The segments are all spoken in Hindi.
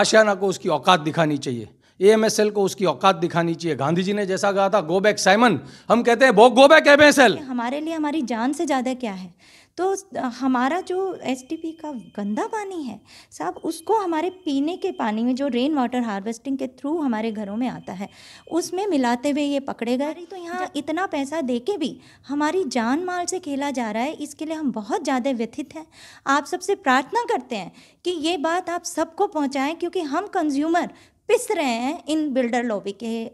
आशियाना को उसकी औकात दिखानी चाहिए एएमएसएल को उसकी औकात दिखानी चाहिए गांधी जी ने जैसा कहा था गो बैक साइमन हम कहते हैं गो बैक एमएसएल हमारे लिए हमारी जान से ज्यादा क्या है तो हमारा जो एस का गंदा पानी है साहब उसको हमारे पीने के पानी में जो रेन वाटर हार्वेस्टिंग के थ्रू हमारे घरों में आता है उसमें मिलाते हुए ये पकड़े गए तो यहाँ इतना पैसा दे के भी हमारी जान माल से खेला जा रहा है इसके लिए हम बहुत ज़्यादा व्यथित हैं आप सबसे प्रार्थना करते हैं कि ये बात आप सबको पहुँचाएँ क्योंकि हम कंज्यूमर पिस रहे हैं इन बिल्डर लॉबी के आ,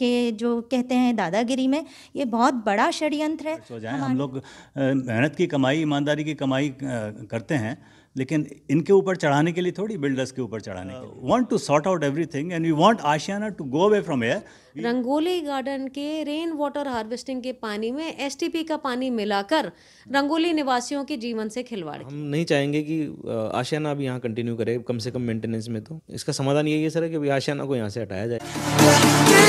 के जो कहते हैं दादागिरी में ये बहुत बड़ा षड्यंत्र है हम लोग मेहनत की कमाई ईमानदारी की कमाई करते हैं लेकिन इनके ऊपर चढ़ाने के लिए थोड़ी बिल्डर्स के ऊपर चढ़ाने के लिए want to sort out everything and we want Ashiana to go away from air Rangoli garden के रेन वाटर हार्वेस्टिंग के पानी में एसटीपी का पानी मिलाकर रंगोली निवासियों के जीवन से खिलवाड़ हम नहीं चाहेंगे कि आशियाना अभी यहाँ कंटिन्यू करे कम से कम मेंटेनेंस में तो इसका समाधान यही है सर कि आशियाना को यहाँ से हटाया जाए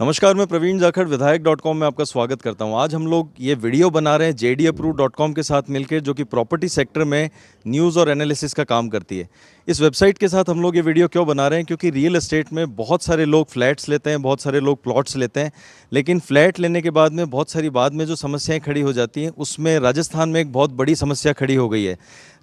नमस्कार मैं प्रवीण जाखड़ विधायक डॉट कॉम में आपका स्वागत करता हूं आज हम लोग ये वीडियो बना रहे हैं J D approve dot com के साथ मिलकर जो कि प्रॉपर्टी सेक्टर में न्यूज़ और एनालिसिस का काम करती है इस वेबसाइट के साथ हम लोग ये वीडियो क्यों बना रहे हैं क्योंकि रियल इस्टेट में बहुत सारे लोग फ्लैट्स लेते हैं बहुत सारे लोग प्लॉट्स लेते हैं लेकिन फ्लैट लेने के बाद में बहुत सारी बाद में जो समस्याएँ खड़ी हो जाती हैं उसमें राजस्थान में एक बहुत बड़ी समस्या खड़ी हो गई है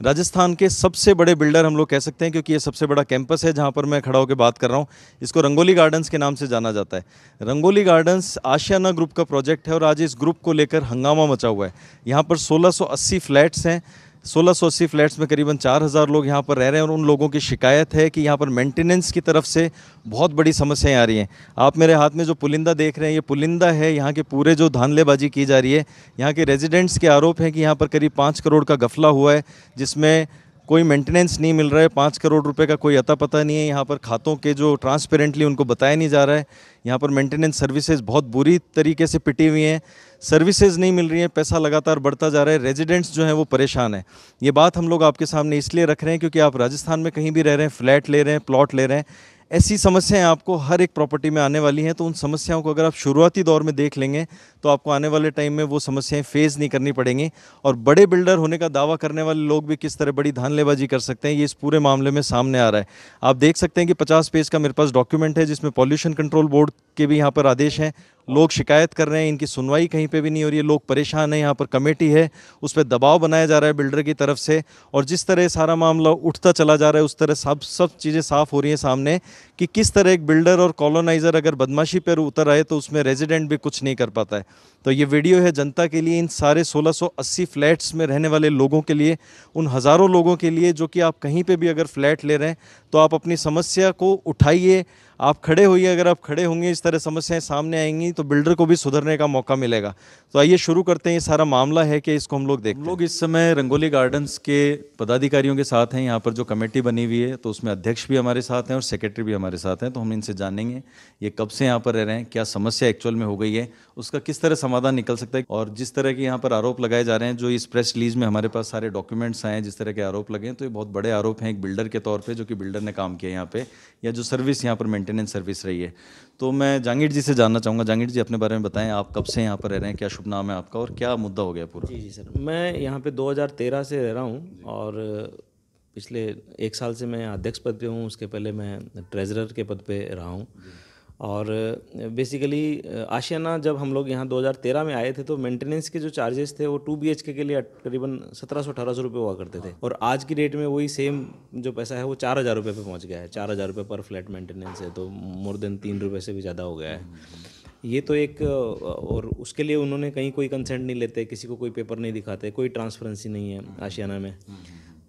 राजस्थान के सबसे बड़े बिल्डर हम लोग कह सकते हैं क्योंकि ये सबसे बड़ा कैंपस है जहाँ पर मैं खड़ा होकर बात कर रहा हूँ इसको रंगोली गार्डन्स के नाम से जाना जाता है रंगोली गार्डन्स आशियाना ग्रुप का प्रोजेक्ट है और आज इस ग्रुप को लेकर हंगामा मचा हुआ है यहाँ पर 1680 फ्लैट्स हैं 1680 फ्लैट्स में करीबन 4000 लोग यहाँ पर रह रहे हैं और उन लोगों की शिकायत है कि यहाँ पर मेंटेनेंस की तरफ से बहुत बड़ी समस्याएं आ रही हैं आप मेरे हाथ में जो पुलिंदा देख रहे हैं ये पुलिंदा है यहाँ के पूरे जो धानलेबाजी की जा रही है यहाँ के रेजिडेंट्स के आरोप हैं कि यहाँ पर करीब पाँच करोड़ का गफला हुआ है जिसमें कोई मेंटेनेंस नहीं मिल रहा है पाँच करोड़ रुपए का कोई अता पता नहीं है यहाँ पर खातों के जो ट्रांसपेरेंटली उनको बताया नहीं जा रहा है यहाँ पर मेंटेनेंस सर्विसेज बहुत बुरी तरीके से पिटी हुई हैं सर्विसेज नहीं मिल रही हैं पैसा लगातार बढ़ता जा रहा है रेजिडेंट्स जो हैं वो परेशान हैं ये बात हम लोग आपके सामने इसलिए रख रहे हैं क्योंकि आप राजस्थान में कहीं भी रह रहे हैं फ्लैट ले रहे हैं प्लॉट ले रहे हैं ऐसी समस्याएं आपको हर एक प्रॉपर्टी में आने वाली हैं तो उन समस्याओं को अगर आप शुरुआती दौर में देख लेंगे तो आपको आने वाले टाइम में वो समस्याएं फेस नहीं करनी पड़ेंगी और बड़े बिल्डर होने का दावा करने वाले लोग भी किस तरह बड़ी धानलेबाजी कर सकते हैं ये इस पूरे मामले में सामने आ रहा है आप देख सकते हैं कि पचास पेज का मेरे पास डॉक्यूमेंट है जिसमें पॉल्यूशन कंट्रोल बोर्ड के भी यहाँ पर आदेश हैं लोग शिकायत कर रहे हैं इनकी सुनवाई कहीं पे भी नहीं हो रही है लोग परेशान हैं यहाँ पर कमेटी है उस पर दबाव बनाया जा रहा है बिल्डर की तरफ से और जिस तरह सारा मामला उठता चला जा रहा है उस तरह सब सब चीज़ें साफ हो रही हैं सामने कि किस तरह एक बिल्डर और कॉलोनाइज़र अगर बदमाशी पर उतर आए तो उसमें रेजिडेंट भी कुछ नहीं कर पाता है तो ये वीडियो है जनता के लिए इन सारे सोलह फ्लैट्स में रहने वाले लोगों के लिए उन हज़ारों लोगों के लिए जो कि आप कहीं पर भी अगर फ्लैट ले रहे हैं तो आप अपनी समस्या को उठाइए आप खड़े होइए अगर आप खड़े होंगे इस तरह समस्याएं सामने आएंगी तो बिल्डर को भी सुधरने का मौका मिलेगा तो आइए शुरू करते हैं ये सारा मामला है कि इसको हम लोग देख लोग इस समय रंगोली गार्डन्स के पदाधिकारियों के साथ हैं यहाँ पर जो कमेटी बनी हुई है तो उसमें अध्यक्ष भी हमारे साथ हैं और सेक्रेटरी भी हमारे साथ हैं तो हम इनसे जानेंगे ये कब से यहाँ पर रह रहे हैं क्या समस्या एक्चुअल में हो गई है उसका किस तरह समाधान निकल सकता है और जिस तरह के यहाँ पर आरोप लगाए जा रहे हैं जो इस प्रेस रिलीज में हमारे पास सारे डॉक्यूमेंट्स आए हैं जिस तरह के आरोप लगे हैं तो ये बहुत बड़े आरोप हैं एक बिल्डर के तौर पर जो कि बिल्डर ने काम किया यहाँ पे या जो सर्विस यहाँ पर मेंटेन मेंटेनेंस सर्विस रही है तो मैं जांगीर जी से जानना चाहूँगा जांगीर जी अपने बारे में बताएं आप कब से यहाँ पर रह रहे हैं क्या शुभ नाम है आपका और क्या मुद्दा हो गया पूरा जी जी सर मैं यहाँ पे 2013 से रह रहा हूँ और पिछले एक साल से मैं अध्यक्ष पद पे हूँ उसके पहले मैं ट्रेजरर के पद पे रहा हूँ और बेसिकली आशियाना जब हम लोग यहाँ 2013 में आए थे तो मेंटेनेंस के जो चार्जेस थे वो टू बी के लिए करीबन सत्रह सौ अठारह सौ रुपये हुआ करते थे और आज की डेट में वही सेम जो पैसा है वो चार हज़ार रुपये पर पहुँच गया है चार हज़ार रुपये पर फ्लैट मेंटेनेंस है तो मोर देन तीन रुपये से भी ज़्यादा हो गया है ये तो एक और उसके लिए उन्होंने कहीं कोई कंसेंट नहीं लेते किसी को कोई पेपर नहीं दिखाते कोई ट्रांसपेरेंसी नहीं है आशियाना में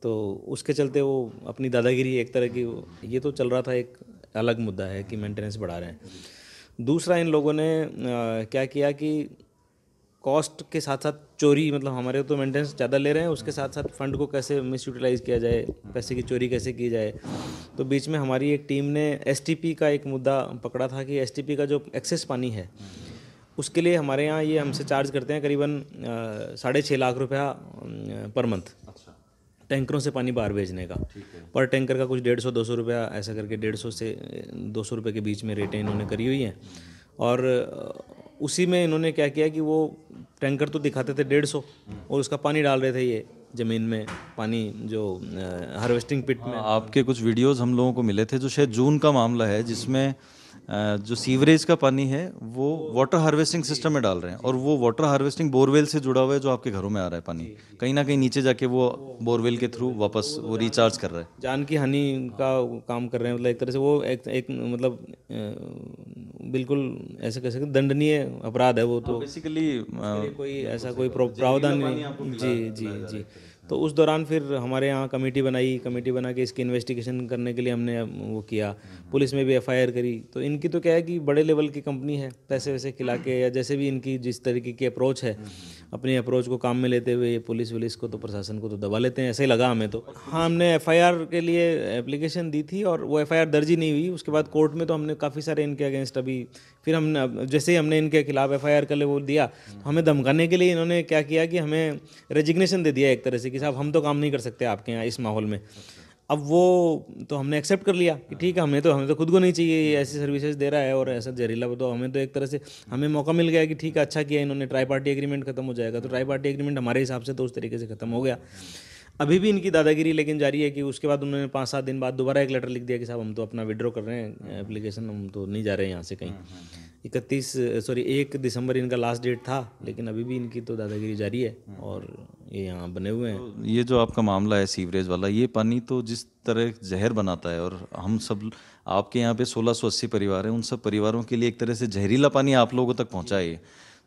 तो उसके चलते वो अपनी दादागिरी एक तरह की ये तो चल रहा था एक अलग मुद्दा है कि मेंटेनेंस बढ़ा रहे हैं दूसरा इन लोगों ने आ, क्या किया कि कॉस्ट के साथ साथ चोरी मतलब हमारे तो मेंटेनेंस ज़्यादा ले रहे हैं उसके साथ साथ फंड को कैसे मिस यूटिलाइज़ किया जाए पैसे की चोरी कैसे की जाए तो बीच में हमारी एक टीम ने एस का एक मुद्दा पकड़ा था कि एस का जो एक्सेस पानी है उसके लिए हमारे यहाँ ये हमसे चार्ज करते हैं करीबन साढ़े छः लाख रुपया पर मंथ टैंकरों से पानी बाहर भेजने का पर टैंकर का कुछ डेढ़ सौ दो सौ रुपया ऐसा करके डेढ़ सौ से दो सौ रुपये के बीच में रेटें इन्होंने करी हुई हैं और उसी में इन्होंने क्या किया कि वो टैंकर तो दिखाते थे डेढ़ सौ हम्म। और उसका पानी डाल रहे थे ये ज़मीन में पानी जो हार्वेस्टिंग पिट में आपके कुछ वीडियोस हम लोगों को मिले थे जो शायद जून का मामला है जिसमें जो सीवरेज का पानी है वो वाटर हार्वेस्टिंग सिस्टम में डाल रहे हैं और वो वाटर हार्वेस्टिंग बोरवेल से जुड़ा हुआ है जो आपके घरों में आ रहा है पानी कहीं ना कहीं नीचे जाके वो बोरवेल के थ्रू वापस वो रिचार्ज कर रहा है जान की हानि का काम कर रहे हैं मतलब एक तरह से वो एक, एक मतलब बिल्कुल ऐसे कह सकते दंडनीय अपराध है वो तो बेसिकली हाँ, कोई ऐसा कोई प्रावधान नहीं जी जी जी तो उस दौरान फिर हमारे यहाँ कमेटी बनाई कमेटी बना के इसकी इन्वेस्टिगेशन करने के लिए हमने वो किया पुलिस में भी एफ करी तो इनकी तो क्या है कि बड़े लेवल की कंपनी है पैसे वैसे खिला के या जैसे भी इनकी जिस तरीके की अप्रोच है अपनी अप्रोच को काम में लेते हुए पुलिस वुलिस को तो प्रशासन को तो दबा लेते हैं ऐसे ही लगा हमें तो हाँ हमने एफ के लिए एप्लीकेशन दी थी और वो एफ दर्ज ही नहीं हुई उसके बाद कोर्ट में तो हमने काफ़ी सारे इनके अगेंस्ट अभी फिर हमने जैसे ही हमने इनके खिलाफ एफ आई कर ले वो दिया हमें धमकाने के लिए इन्होंने क्या किया कि हमें रेजिग्नेशन दे दिया एक तरह से कि साहब हम तो काम नहीं कर सकते आपके यहाँ इस माहौल में अब वो तो हमने एक्सेप्ट कर लिया कि ठीक है हमें तो हमें तो खुद को नहीं चाहिए ये ऐसी सर्विसेज दे रहा है और ऐसा जहरीला तो हमें तो एक तरह से हमें मौका मिल गया कि ठीक है अच्छा किया इन्होंने ट्राई पार्टी एग्रीमेंट खत्म हो जाएगा तो ट्राई पार्टी एग्रीमेंट हमारे हिसाब से तो उस तरीके से खत्म हो गया अभी भी इनकी दादागिरी लेकिन जारी है कि उसके बाद उन्होंने पाँच सात दिन बाद दोबारा एक लेटर लिख दिया कि साहब हम तो अपना विड्रॉ कर रहे हैं एप्लीकेशन हाँ। हम तो नहीं जा रहे हैं यहाँ से कहीं हाँ, हाँ, इकतीस सॉरी एक दिसंबर इनका लास्ट डेट था लेकिन अभी भी इनकी तो दादागिरी जारी है और ये यहाँ बने हुए हैं तो ये जो आपका मामला है सीवरेज वाला ये पानी तो जिस तरह जहर बनाता है और हम सब आपके यहाँ पे सोलह सौ अस्सी परिवार हैं उन सब परिवारों के लिए एक तरह से जहरीला पानी आप लोगों तक पहुँचा है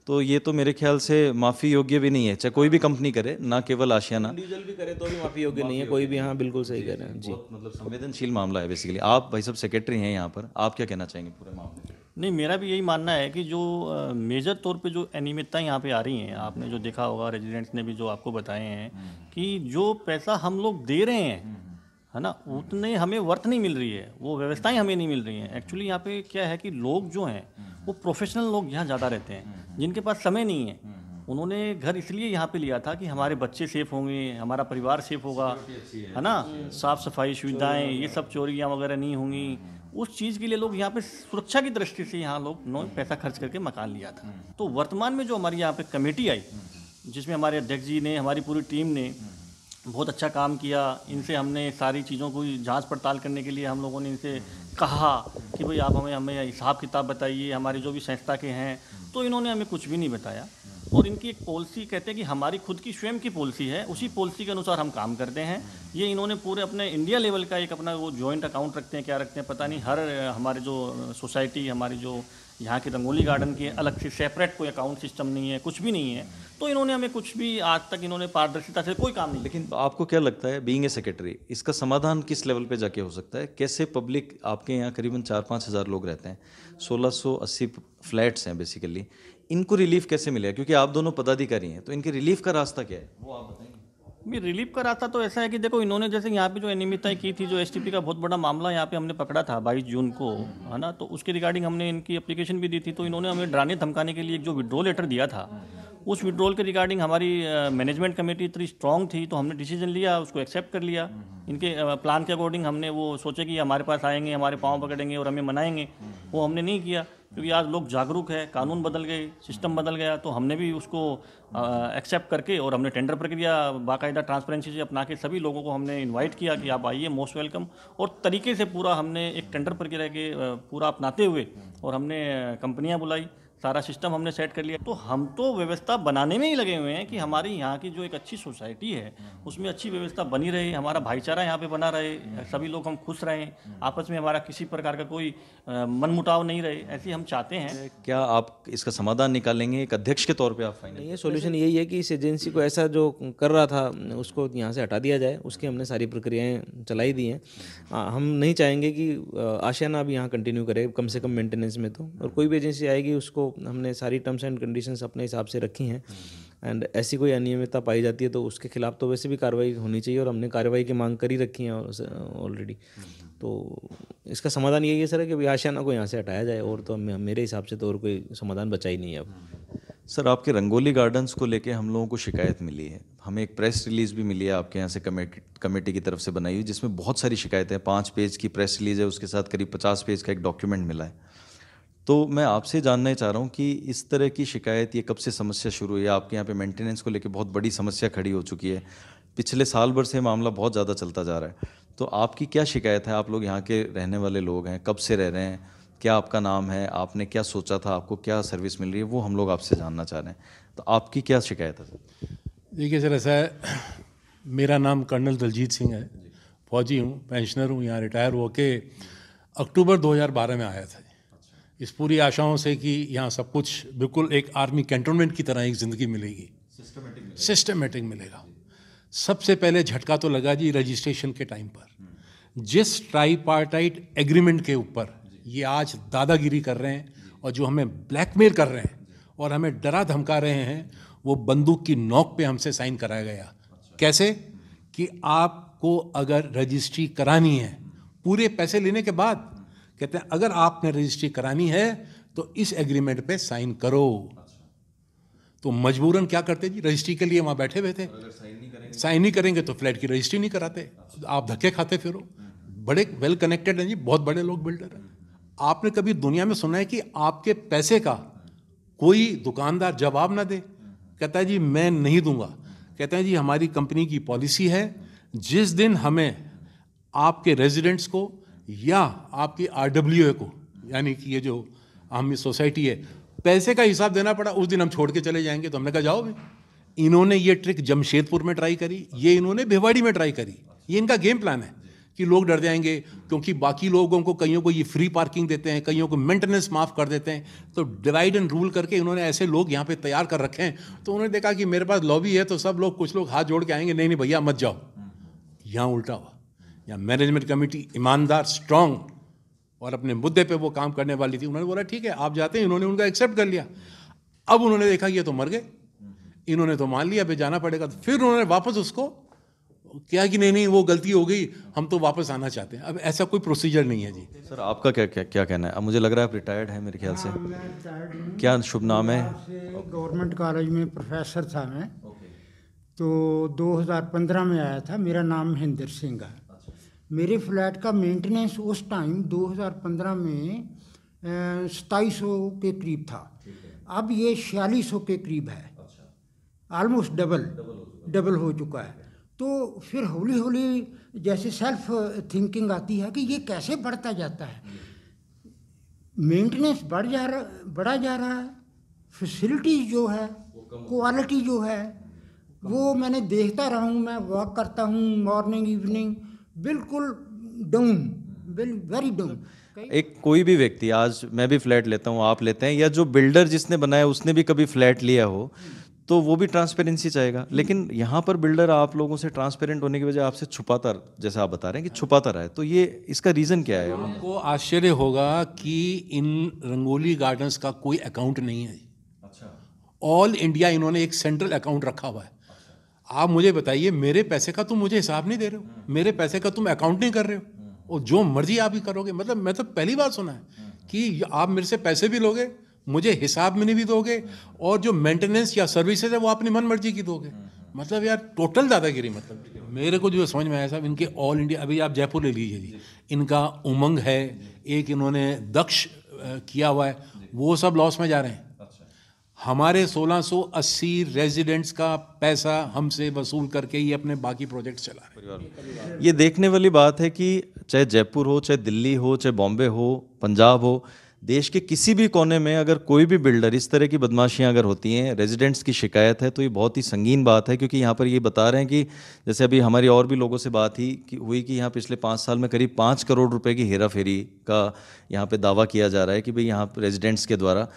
तो ये तो मेरे ख्याल से माफ़ी योग्य भी नहीं है चाहे कोई भी कंपनी करे ना केवल आशियाना डीजल भी करे तो भी माफ़ी योग्य नहीं है कोई भी हाँ बिल्कुल सही कह रहे हैं जी मतलब संवेदनशील मामला है बेसिकली आप भाई सब सेक्रेटरी हैं यहाँ पर आप क्या कहना चाहेंगे पूरे मामले नहीं मेरा भी यही मानना है कि जो मेजर तौर पे जो अनियमितता यहाँ पे आ रही हैं आपने जो देखा होगा रेजिडेंट्स ने भी जो आपको बताए हैं हम्म, हम्म। कि जो पैसा हम लोग दे रहे हैं हम्म, है ना उतने हमें वर्थ नहीं मिल रही है वो व्यवस्थाएं हमें नहीं मिल रही हैं एक्चुअली यहाँ पे क्या है कि लोग जो हैं वो प्रोफेशनल लोग यहाँ ज़्यादा रहते हैं हम्म, हम्म। जिनके पास समय नहीं है हम्म, उन्होंने घर इसलिए यहाँ पे लिया था कि हमारे बच्चे सेफ होंगे हमारा परिवार सेफ होगा है ना साफ़ सफाई सुविधाएँ ये सब चोरियाँ वगैरह नहीं होंगी उस चीज़ के लिए लोग यहाँ पे सुरक्षा की दृष्टि से यहाँ लोग नो पैसा खर्च करके मकान लिया था तो वर्तमान में जो हमारी यहाँ पे कमेटी आई जिसमें हमारे अध्यक्ष जी ने हमारी पूरी टीम ने बहुत अच्छा काम किया इनसे हमने सारी चीज़ों को जांच पड़ताल करने के लिए हम लोगों ने इनसे कहा कि भाई आप हमें हमें हिसाब किताब बताइए हमारे जो भी संस्था के हैं तो इन्होंने हमें कुछ भी नहीं बताया और इनकी एक पॉलिसी कहते हैं कि हमारी खुद की स्वयं की पॉलिसी है उसी पॉलिसी के अनुसार हम काम करते हैं ये इन्होंने पूरे अपने इंडिया लेवल का एक अपना वो जॉइंट अकाउंट रखते हैं क्या रखते हैं पता नहीं हर हमारे जो सोसाइटी हमारी जो यहाँ की रंगोली गार्डन की अलग से सेपरेट कोई अकाउंट सिस्टम नहीं है कुछ भी नहीं है तो इन्होंने हमें कुछ भी आज तक इन्होंने पारदर्शिता से कोई काम नहीं लेकिन आपको क्या लगता है बीइंग ए सेक्रेटरी इसका समाधान किस लेवल पे जाके हो सकता है कैसे पब्लिक आपके यहाँ करीबन चार पाँच हज़ार लोग रहते हैं सोलह सौ अस्सी फ्लैट्स हैं बेसिकली इनको रिलीफ कैसे मिलेगा क्योंकि आप दोनों पदाधिकारी हैं तो इनके रिलीफ का रास्ता क्या है वो आप बताएं भी रिलीफ का रास्ता तो ऐसा है कि देखो इन्होंने जैसे यहाँ पे जो अनियमितताएं की थी जो एस का बहुत बड़ा मामला यहाँ पे हमने पकड़ा था बाईस जून को है ना तो उसके रिगार्डिंग हमने इनकी अप्लीकेशन भी दी थी तो इन्होंने हमें डराने धमकाने के लिए जो विड्रॉ लेटर दिया था उस विड्रॉल के रिगार्डिंग हमारी मैनेजमेंट कमेटी इतनी स्ट्रांग थी तो हमने डिसीजन लिया उसको एक्सेप्ट कर लिया इनके प्लान के अकॉर्डिंग हमने वो सोचे कि हमारे पास आएंगे हमारे पाँव पकड़ेंगे और हमें मनाएंगे वो हमने नहीं किया क्योंकि आज लोग जागरूक है कानून बदल गए सिस्टम बदल गया तो हमने भी उसको एक्सेप्ट करके और हमने टेंडर प्रक्रिया बाकायदा ट्रांसपेरेंसी से अपना के सभी लोगों को हमने इनवाइट किया कि आप आइए मोस्ट वेलकम और तरीके से पूरा हमने एक टेंडर प्रक्रिया के पूरा अपनाते हुए और हमने कंपनियाँ बुलाई सारा सिस्टम हमने सेट कर लिया तो हम तो व्यवस्था बनाने में ही लगे हुए हैं कि हमारी यहाँ की जो एक अच्छी सोसाइटी है उसमें अच्छी व्यवस्था बनी रहे हमारा भाईचारा यहाँ पे बना रहे सभी लोग हम खुश रहें आपस में हमारा किसी प्रकार का कोई मनमुटाव नहीं रहे ऐसी हम चाहते हैं क्या आप इसका समाधान निकालेंगे एक अध्यक्ष के तौर पर आप फाइनल ये सोल्यूशन यही है कि इस एजेंसी को ऐसा जो कर रहा था उसको यहाँ से हटा दिया जाए उसकी हमने सारी प्रक्रियाएँ चलाई दी हैं हम नहीं चाहेंगे कि आशियाना अब यहाँ कंटिन्यू करे कम से कम मेंटेनेंस में तो और कोई भी एजेंसी आएगी उसको हमने सारी टर्म्स एंड कंडीशंस अपने हिसाब से रखी हैं एंड ऐसी कोई अनियमितता पाई जाती है तो उसके खिलाफ तो वैसे भी कार्रवाई होनी चाहिए और हमने कार्रवाई की मांग कर ही रखी है ऑलरेडी तो इसका समाधान यही है सर कि आशियाना को यहाँ से हटाया जाए और तो मेरे हिसाब से तो और कोई समाधान बचा ही नहीं है अब सर आपके रंगोली गार्डन्स को लेके हम लोगों को शिकायत मिली है हमें एक प्रेस रिलीज़ भी मिली है आपके यहाँ से कमेटी कमेटी की तरफ से बनाई हुई जिसमें बहुत सारी शिकायतें हैं पाँच पेज की प्रेस रिलीज़ है उसके साथ करीब पचास पेज का एक डॉक्यूमेंट मिला है तो मैं आपसे जानना चाह रहा हूँ कि इस तरह की शिकायत ये कब से समस्या शुरू हुई है आपके यहाँ पे मेंटेनेंस को लेकर बहुत बड़ी समस्या खड़ी हो चुकी है पिछले साल भर से मामला बहुत ज़्यादा चलता जा रहा है तो आपकी क्या शिकायत है आप लोग यहाँ के रहने वाले लोग हैं कब से रह रहे हैं क्या आपका नाम है आपने क्या सोचा था आपको क्या सर्विस मिल रही है वो हम लोग आपसे जानना चाह रहे हैं तो आपकी क्या शिकायत है सर देखिए सर ऐसा है मेरा नाम कर्नल दलजीत सिंह है फौजी हूँ पेंशनर हूँ यहाँ रिटायर होके अक्टूबर 2012 में आया था इस पूरी आशाओं से कि यहाँ सब कुछ बिल्कुल एक आर्मी कैंटोनमेंट की तरह एक ज़िंदगी मिलेगी सिस्टमेटिक मिलेगा सबसे पहले झटका तो लगा जी रजिस्ट्रेशन के टाइम पर जिस ट्राईपार्टाइट एग्रीमेंट के ऊपर ये आज दादागिरी कर रहे हैं और जो हमें ब्लैकमेल कर रहे हैं और हमें डरा धमका रहे हैं वो बंदूक की नोक पे हमसे साइन कराया गया अच्छा। कैसे कि आपको अगर रजिस्ट्री करानी है पूरे पैसे लेने के बाद कहते हैं अगर आपने रजिस्ट्री करानी है तो इस एग्रीमेंट पे साइन करो अच्छा। तो मजबूरन क्या करते जी रजिस्ट्री के लिए वहां बैठे हुए थे साइन नहीं करेंगे तो फ्लैट की रजिस्ट्री नहीं कराते अच्छा। आप धक्के खाते फिर हम्म। बड़े वेल कनेक्टेड हैं जी बहुत बड़े लोग बिल्डर हैं हम्म। आपने कभी दुनिया में सुना है कि आपके पैसे का कोई दुकानदार जवाब ना दे हम्म। कहता है जी मैं नहीं दूंगा कहते हैं जी हमारी कंपनी की पॉलिसी है जिस दिन हमें आपके रेजिडेंट्स को या आपकी आर को यानी कि ये जो आम सोसाइटी है पैसे का हिसाब देना पड़ा उस दिन हम छोड़ के चले जाएंगे तो हमने कहा जाओ भाई इन्होंने ये ट्रिक जमशेदपुर में ट्राई करी ये इन्होंने भिवाड़ी में ट्राई करी ये इनका गेम प्लान है कि लोग डर जाएंगे क्योंकि बाकी लोगों को कईयों को ये फ्री पार्किंग देते हैं कईयों को मेंटेनेंस माफ़ कर देते हैं तो डिवाइड एंड रूल करके इन्होंने ऐसे लोग यहाँ पे तैयार कर रखे हैं तो उन्होंने देखा कि मेरे पास लॉबी है तो सब लोग कुछ लोग हाथ जोड़ के आएंगे नहीं नहीं भैया मत जाओ यहाँ उल्टा हुआ या मैनेजमेंट कमेटी ईमानदार स्ट्रांग और अपने मुद्दे पे वो काम करने वाली थी उन्होंने बोला ठीक है आप जाते हैं इन्होंने उनका एक्सेप्ट कर लिया अब उन्होंने देखा कि ये तो मर गए इन्होंने तो मान लिया अभी जाना पड़ेगा तो फिर उन्होंने वापस उसको क्या कि नहीं नहीं वो गलती हो गई हम तो वापस आना चाहते हैं अब ऐसा कोई प्रोसीजर नहीं है जी सर आपका क्या क्या क्या कहना है अब मुझे लग रहा है आप रिटायर्ड हैं मेरे ख्याल से हाँ, क्या शुभ नाम है गवर्नमेंट कॉलेज में प्रोफेसर था मैं तो 2015 में आया था मेरा नाम महेंद्र सिंह है मेरे फ्लैट का मेंटेनेंस उस टाइम 2015 में सौ के करीब था अब ये छियालीस के करीब है आलमोस्ट डबल डबल हो चुका है तो फिर हौली हौली जैसे सेल्फ थिंकिंग आती है कि ये कैसे बढ़ता जाता है मेंटेनेंस बढ़ जा रहा बढ़ा जा रहा है फैसिलिटीज़ जो है क्वालिटी जो है वो मैंने देखता रहा हूँ मैं वॉक करता हूँ मॉर्निंग इवनिंग बिल्कुल डाउन वेरी डाउन एक कोई भी व्यक्ति आज मैं भी फ्लैट लेता हूँ आप लेते हैं या जो बिल्डर जिसने बनाया उसने भी कभी फ्लैट लिया हो तो वो भी ट्रांसपेरेंसी चाहेगा लेकिन यहाँ पर बिल्डर आप लोगों से ट्रांसपेरेंट होने की वजह आपसे छुपाता जैसे आप बता रहे हैं कि छुपाता रहा है तो ये इसका रीज़न क्या है आपको आश्चर्य होगा कि इन रंगोली गार्डन्स का कोई अकाउंट नहीं है अच्छा ऑल इंडिया इन्होंने एक सेंट्रल अकाउंट रखा हुआ है आप मुझे बताइए मेरे पैसे का तुम मुझे हिसाब नहीं दे रहे हो हम्म। मेरे पैसे का तुम अकाउंट नहीं कर रहे हो हम्म। और जो मर्जी आप ही करोगे मतलब मैं तो पहली बार सुना है हम्म। कि आप मेरे से पैसे भी लोगे मुझे हिसाब में नहीं भी दोगे और जो मेंटेनेंस या सर्विसेज है वो अपनी मन मर्जी की दोगे मतलब यार टोटल दादागिरी मतलब मेरे को जो समझ में आया साहब इनके ऑल इंडिया अभी आप जयपुर ले लीजिए जी इनका उमंग है एक इन्होंने दक्ष किया हुआ है वो सब लॉस में जा रहे हैं हमारे 1680 रेजिडेंट्स का पैसा हमसे वसूल करके ये अपने बाकी प्रोजेक्ट चला रहे ये देखने वाली बात है कि चाहे जयपुर हो चाहे दिल्ली हो चाहे बॉम्बे हो पंजाब हो देश के किसी भी कोने में अगर कोई भी बिल्डर इस तरह की बदमाशियां अगर होती हैं रेजिडेंट्स की शिकायत है तो ये बहुत ही संगीन बात है क्योंकि यहाँ पर ये बता रहे हैं कि जैसे अभी हमारी और भी लोगों से बात ही कि हुई कि यहाँ पिछले पाँच साल में करीब पाँच करोड़ रुपए की हेरा फेरी का यहाँ पे दावा किया जा रहा है कि भाई यहाँ रेजिडेंट्स के द्वारा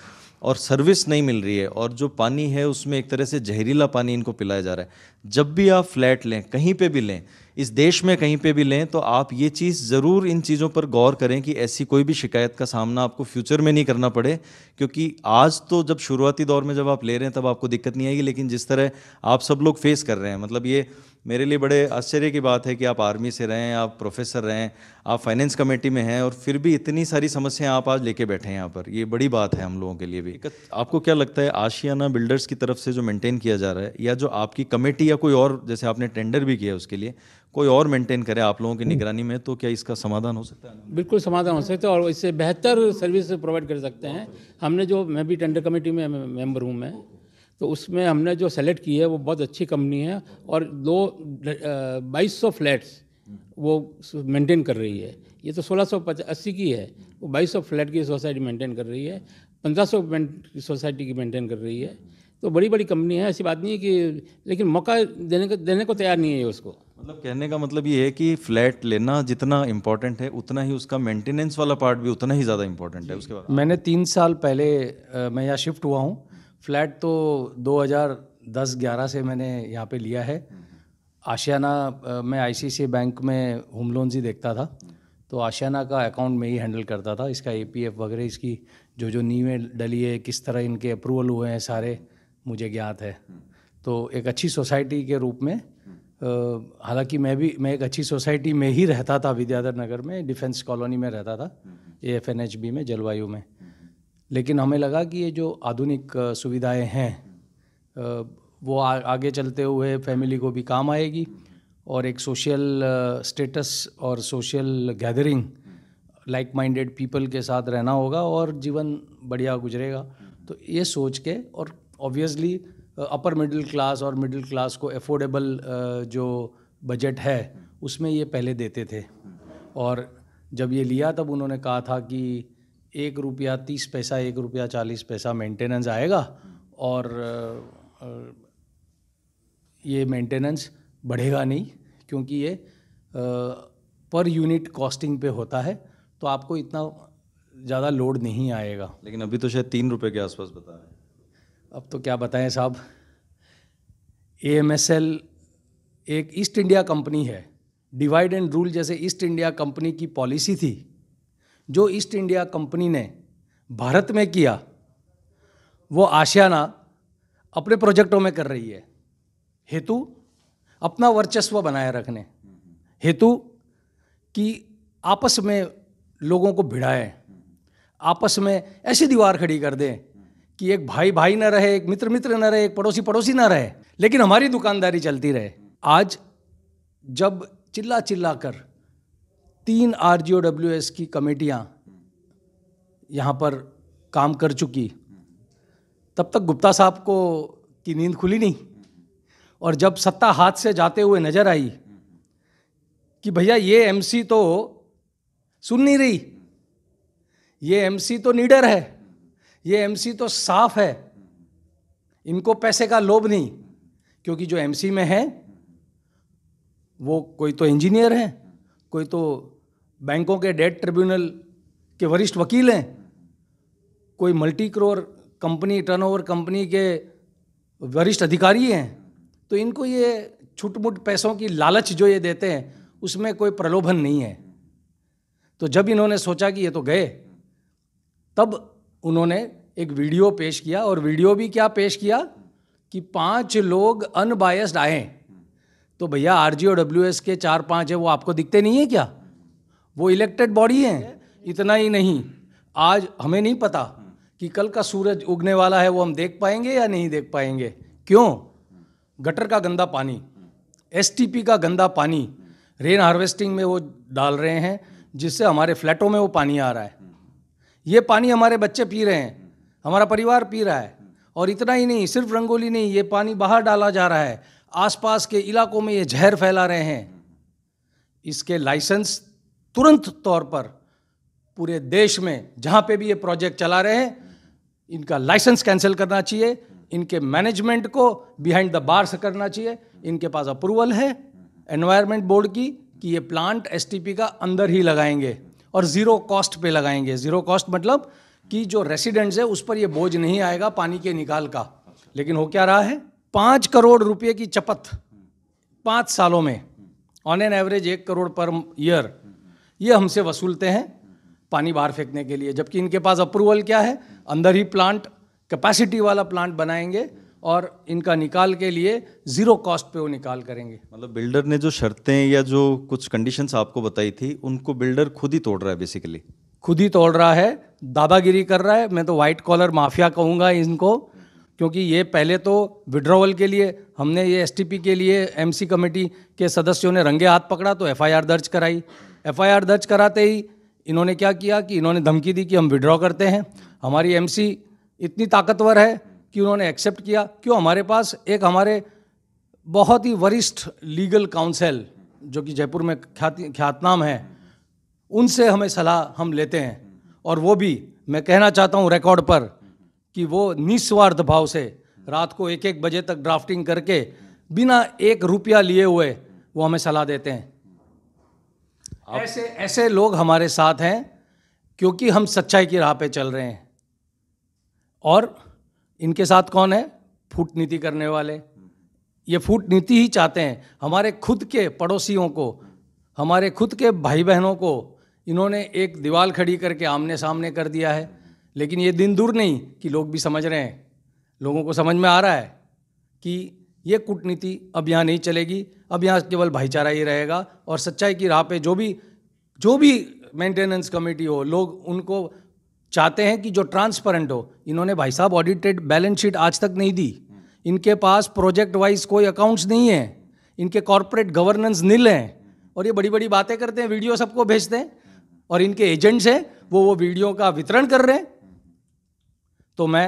और सर्विस नहीं मिल रही है और जो पानी है उसमें एक तरह से जहरीला पानी इनको पिलाया जा रहा है जब भी आप फ्लैट लें कहीं पे भी लें इस देश में कहीं पे भी लें तो आप ये चीज़ ज़रूर इन चीज़ों पर गौर करें कि ऐसी कोई भी शिकायत का सामना आपको फ्यूचर में नहीं करना पड़े क्योंकि आज तो जब शुरुआती दौर में जब आप ले रहे हैं तब आपको दिक्कत नहीं आएगी लेकिन जिस तरह आप सब लोग फेस कर रहे हैं मतलब ये मेरे लिए बड़े आश्चर्य की बात है कि आप आर्मी से रहें आप प्रोफेसर रहें आप फाइनेंस कमेटी में हैं और फिर भी इतनी सारी समस्याएं आप आज लेके बैठे हैं यहाँ पर ये बड़ी बात है हम लोगों के लिए भी आपको क्या लगता है आशियाना बिल्डर्स की तरफ से जो मेंटेन किया जा रहा है या जो आपकी कमेटी या कोई और जैसे आपने टेंडर भी किया उसके लिए कोई और मेंटेन करे आप लोगों की निगरानी में तो क्या इसका समाधान हो सकता है बिल्कुल समाधान हो सकता है और इससे बेहतर सर्विस प्रोवाइड कर सकते हैं हमने जो मैं भी टेंडर कमेटी में मेम्बर हूँ मैं तो उसमें हमने जो सेलेक्ट की है वो बहुत अच्छी कंपनी है और दो बाईस सौ फ्लैट्स वो मेंटेन कर रही है ये तो सोलह सौ अस्सी की है वो बाईस सौ फ्लैट की सोसाइटी मेंटेन कर रही है पंद्रह सौ सोसाइटी की मेंटेन कर रही है तो बड़ी बड़ी कंपनी है ऐसी बात नहीं है कि लेकिन मौका देने को देने को तैयार नहीं है उसको मतलब कहने का मतलब ये है कि फ्लैट लेना जितना इम्पोर्टेंट है उतना ही उसका मेंटेनेंस वाला पार्ट भी उतना ही ज़्यादा इम्पोर्टेंट है उसके बाद मैंने तीन साल पहले आ, मैं यहाँ शिफ्ट हुआ हूँ फ्लैट तो 2010-11 से मैंने यहाँ पे लिया है आशियाना मैं आई बैंक में होम लोन्स ही देखता था तो आशियाना का अकाउंट में ही हैंडल करता था इसका ए वगैरह इसकी जो जो नीवें डली है किस तरह इनके अप्रूवल हुए हैं सारे मुझे ज्ञात है तो एक अच्छी सोसाइटी के रूप में हालांकि मैं भी मैं एक अच्छी सोसाइटी में ही रहता था विद्याधर नगर में डिफेंस कॉलोनी में रहता था A F N H B में जलवायु में लेकिन हमें लगा कि ये जो आधुनिक सुविधाएं हैं वो आ, आगे चलते हुए फैमिली को भी काम आएगी और एक सोशल स्टेटस और social gathering like minded people के साथ रहना होगा और जीवन बढ़िया गुजरेगा तो ये सोच के और ऑब्वियसली अपर मिडिल क्लास और मिडिल क्लास को एफोर्डेबल जो बजट है उसमें ये पहले देते थे और जब ये लिया तब उन्होंने कहा था कि एक रुपया तीस पैसा एक रुपया चालीस पैसा मेंटेनेंस आएगा और ये मेंटेनेंस बढ़ेगा नहीं क्योंकि ये पर यूनिट कॉस्टिंग पे होता है तो आपको इतना ज़्यादा लोड नहीं आएगा लेकिन अभी तो शायद तीन रुपये के आसपास बता रहे हैं अब तो क्या बताएं साहब ए एम एस एल एक ईस्ट इंडिया कंपनी है डिवाइड एंड रूल जैसे ईस्ट इंडिया कंपनी की पॉलिसी थी जो ईस्ट इंडिया कंपनी ने भारत में किया वो आशियाना अपने प्रोजेक्टों में कर रही है हेतु अपना वर्चस्व बनाए रखने हेतु कि आपस में लोगों को भिड़ाएं आपस में ऐसी दीवार खड़ी कर दें कि एक भाई भाई ना रहे एक मित्र मित्र ना रहे एक पड़ोसी पड़ोसी ना रहे लेकिन हमारी दुकानदारी चलती रहे आज जब चिल्ला चिल्ला कर तीन आर की कमेटियाँ यहाँ पर काम कर चुकी तब तक गुप्ता साहब को की नींद खुली नहीं और जब सत्ता हाथ से जाते हुए नजर आई कि भैया ये एमसी तो सुन नहीं रही ये एमसी तो नीडर है ये एमसी तो साफ है इनको पैसे का लोभ नहीं क्योंकि जो एमसी में है वो कोई तो इंजीनियर है कोई तो बैंकों के डेट ट्रिब्यूनल के वरिष्ठ वकील हैं कोई multi crore company turnover company के वरिष्ठ अधिकारी हैं तो इनको ये छुटमुट पैसों की लालच जो ये देते हैं उसमें कोई प्रलोभन नहीं है तो जब इन्होंने सोचा कि ये तो गए तब उन्होंने एक वीडियो पेश किया और वीडियो भी क्या पेश किया कि पांच लोग अनबायस्ड आए तो भैया R G O W S के चार पांच है वो आपको दिखते नहीं है क्या वो इलेक्टेड बॉडी है इतना ही नहीं आज हमें नहीं पता कि कल का सूरज उगने वाला है वो हम देख पाएंगे या नहीं देख पाएंगे क्यों गटर का गंदा पानी एस का गंदा पानी रेन हार्वेस्टिंग में वो डाल रहे हैं जिससे हमारे फ्लैटों में वो पानी आ रहा है ये पानी हमारे बच्चे पी रहे हैं हमारा परिवार पी रहा है और इतना ही नहीं सिर्फ रंगोली नहीं ये पानी बाहर डाला जा रहा है आसपास के इलाकों में ये जहर फैला रहे हैं इसके लाइसेंस तुरंत तौर पर पूरे देश में जहां पे भी ये प्रोजेक्ट चला रहे हैं इनका लाइसेंस कैंसिल करना चाहिए इनके मैनेजमेंट को बिहाइंड द बार्स करना चाहिए इनके पास अप्रूवल है एनवायरमेंट बोर्ड की कि ये प्लांट एस का अंदर ही लगाएंगे और ज़ीरो कॉस्ट पे लगाएंगे ज़ीरो कॉस्ट मतलब कि जो रेसिडेंट्स है उस पर ये बोझ नहीं आएगा पानी के निकाल का लेकिन हो क्या रहा है पाँच करोड़ रुपये की चपत पाँच सालों में ऑन एन एवरेज एक करोड़ पर ईयर ये हमसे वसूलते हैं पानी बाहर फेंकने के लिए जबकि इनके पास अप्रूवल क्या है अंदर ही प्लांट कैपेसिटी वाला प्लांट बनाएंगे और इनका निकाल के लिए ज़ीरो कॉस्ट पे वो निकाल करेंगे मतलब बिल्डर ने जो शर्तें या जो कुछ कंडीशंस आपको बताई थी उनको बिल्डर खुद ही तोड़ रहा है बेसिकली खुद ही तोड़ रहा है दादागिरी कर रहा है मैं तो वाइट कॉलर माफिया कहूँगा इनको क्योंकि ये पहले तो विड्रॉवल के लिए हमने ये एस के लिए एमसी कमेटी के सदस्यों ने रंगे हाथ पकड़ा तो एफ दर्ज कराई एफआईआर दर्ज कराते ही इन्होंने क्या किया कि इन्होंने धमकी दी कि हम विड्रॉ करते हैं हमारी एमसी इतनी ताकतवर है कि उन्होंने एक्सेप्ट किया क्यों हमारे पास एक हमारे बहुत ही वरिष्ठ लीगल काउंसिल जो कि जयपुर में ख्याति ख्यातनाम है उनसे हमें सलाह हम लेते हैं और वो भी मैं कहना चाहता हूँ रिकॉर्ड पर कि वो निस्वार्थ भाव से रात को एक एक बजे तक ड्राफ्टिंग करके बिना एक रुपया लिए हुए वो हमें सलाह देते हैं ऐसे ऐसे लोग हमारे साथ हैं क्योंकि हम सच्चाई की राह पे चल रहे हैं और इनके साथ कौन है फूट नीति करने वाले ये फूट नीति ही चाहते हैं हमारे खुद के पड़ोसियों को हमारे खुद के भाई बहनों को इन्होंने एक दीवार खड़ी करके आमने सामने कर दिया है लेकिन ये दिन दूर नहीं कि लोग भी समझ रहे हैं लोगों को समझ में आ रहा है कि ये कूटनीति अब यहाँ नहीं चलेगी अब यहाँ केवल भाईचारा ही रहेगा और सच्चाई की राह पे जो भी जो भी मेंटेनेंस कमेटी हो लोग उनको चाहते हैं कि जो ट्रांसपेरेंट हो इन्होंने भाई साहब ऑडिटेड बैलेंस शीट आज तक नहीं दी इनके पास प्रोजेक्ट वाइज कोई अकाउंट्स नहीं है इनके कॉरपोरेट गवर्नेंस नील हैं और ये बड़ी बड़ी बातें करते हैं वीडियो सबको भेजते हैं और इनके एजेंट्स हैं वो वो वीडियो का वितरण कर रहे हैं तो मैं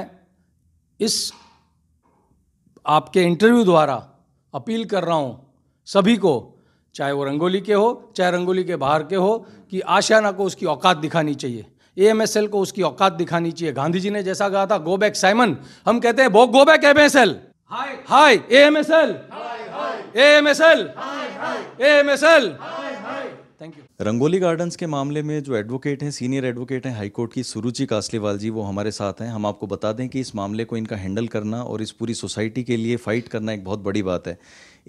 इस आपके इंटरव्यू द्वारा अपील कर रहा हूँ सभी को चाहे वो रंगोली के हो चाहे रंगोली के बाहर के हो कि आशियाना को उसकी औकात दिखानी चाहिए एल को उसकी औकात दिखानी चाहिए गांधी जी ने जैसा कहा था गो बैक साइमन हम कहते हैं गो बैक एमएसएल हाय हाय AMSL AMSL AMSL thank you Rangoli gardens के मामले में जो एडवोकेट हैं सीनियर एडवोकेट हैं हाईकोर्ट की सुरुचि कासलीवाल जी वो हमारे साथ हैं हम आपको बता दें कि इस मामले को इनका हैंडल करना और इस पूरी सोसाइटी के लिए फाइट करना एक बहुत बड़ी बात है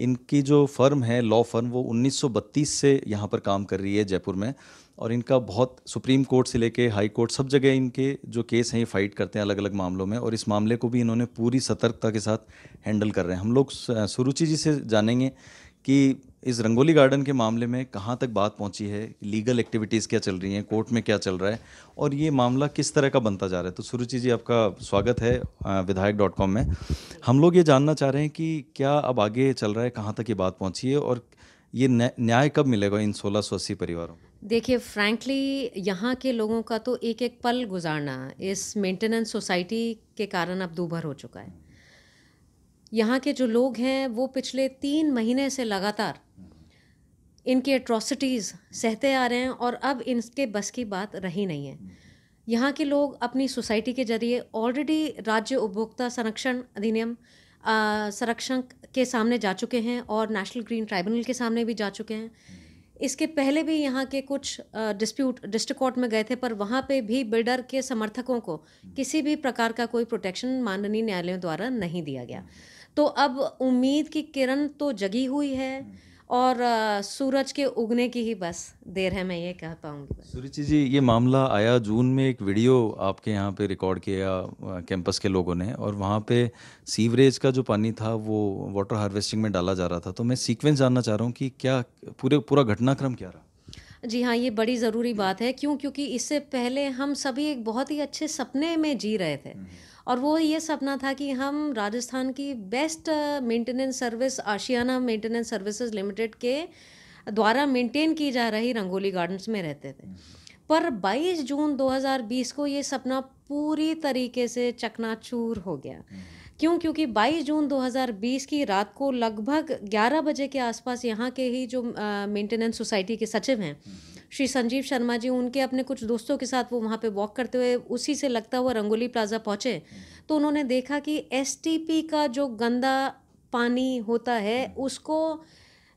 इनकी जो फर्म है लॉ फर्म वो 1932 से यहाँ पर काम कर रही है जयपुर में और इनका बहुत सुप्रीम कोर्ट से लेके हाई कोर्ट सब जगह इनके जो केस हैं ये फाइट करते हैं अलग अलग मामलों में और इस मामले को भी इन्होंने पूरी सतर्कता के साथ हैंडल कर रहे हैं हम लोग सुरुचि जी से जानेंगे कि इस रंगोली गार्डन के मामले में कहाँ तक बात पहुँची है लीगल एक्टिविटीज़ क्या चल रही हैं कोर्ट में क्या चल रहा है और ये मामला किस तरह का बनता जा रहा है तो सुरुचि जी आपका स्वागत है विधायक डॉट कॉम में हम लोग ये जानना चाह रहे हैं कि क्या अब आगे चल रहा है कहाँ तक ये बात पहुँची है और ये न्याय कब मिलेगा इन सोलह सौ अस्सी परिवारों देखिए फ्रैंकली यहाँ के लोगों का तो एक एक पल गुजारना इस मेंटेनेंस सोसाइटी के कारण अब दूभर हो चुका है यहाँ के जो लोग हैं वो पिछले तीन महीने से लगातार इनके अट्रॉसिटीज़ सहते आ रहे हैं और अब इनके बस की बात रही नहीं है यहाँ के लोग अपनी सोसाइटी के जरिए ऑलरेडी राज्य उपभोक्ता संरक्षण अधिनियम संरक्षण के सामने जा चुके हैं और नेशनल ग्रीन ट्राइब्यूनल के सामने भी जा चुके हैं इसके पहले भी यहाँ के कुछ डिस्प्यूट डिस्ट्रिक्ट कोर्ट में गए थे पर वहाँ पे भी बिल्डर के समर्थकों को किसी भी प्रकार का कोई प्रोटेक्शन माननीय न्यायालयों द्वारा नहीं दिया गया तो अब उम्मीद की किरण तो जगी हुई है और सूरज के उगने की ही बस देर है मैं ये कह पाऊंगी सुरुचि जी ये मामला आया जून में एक वीडियो आपके यहाँ पे रिकॉर्ड किया कैंपस के लोगों ने और वहाँ पे सीवरेज का जो पानी था वो वाटर हार्वेस्टिंग में डाला जा रहा था तो मैं सीक्वेंस जानना चाह रहा हूँ कि क्या पूरे पूरा घटनाक्रम क्या रहा जी हाँ ये बड़ी ज़रूरी बात है क्यों क्योंकि इससे पहले हम सभी एक बहुत ही अच्छे सपने में जी रहे थे और वो ये सपना था कि हम राजस्थान की best maintenance service Ashiana maintenance services limited के द्वारा मेंटेन की जा रही रंगोली गार्डन्स में रहते थे पर 22 जून 2020 को ये सपना पूरी तरीके से चकनाचूर हो गया क्यों क्योंकि 22 जून 2020 की रात को लगभग 11 बजे के आसपास यहाँ के ही जो मेंटेनेंस सोसाइटी के सचिव हैं श्री संजीव शर्मा जी उनके अपने कुछ दोस्तों के साथ वो वहाँ पे वॉक करते हुए उसी से लगता हुआ रंगोली प्लाजा पहुँचे तो उन्होंने देखा कि एस का जो गंदा पानी होता है उसको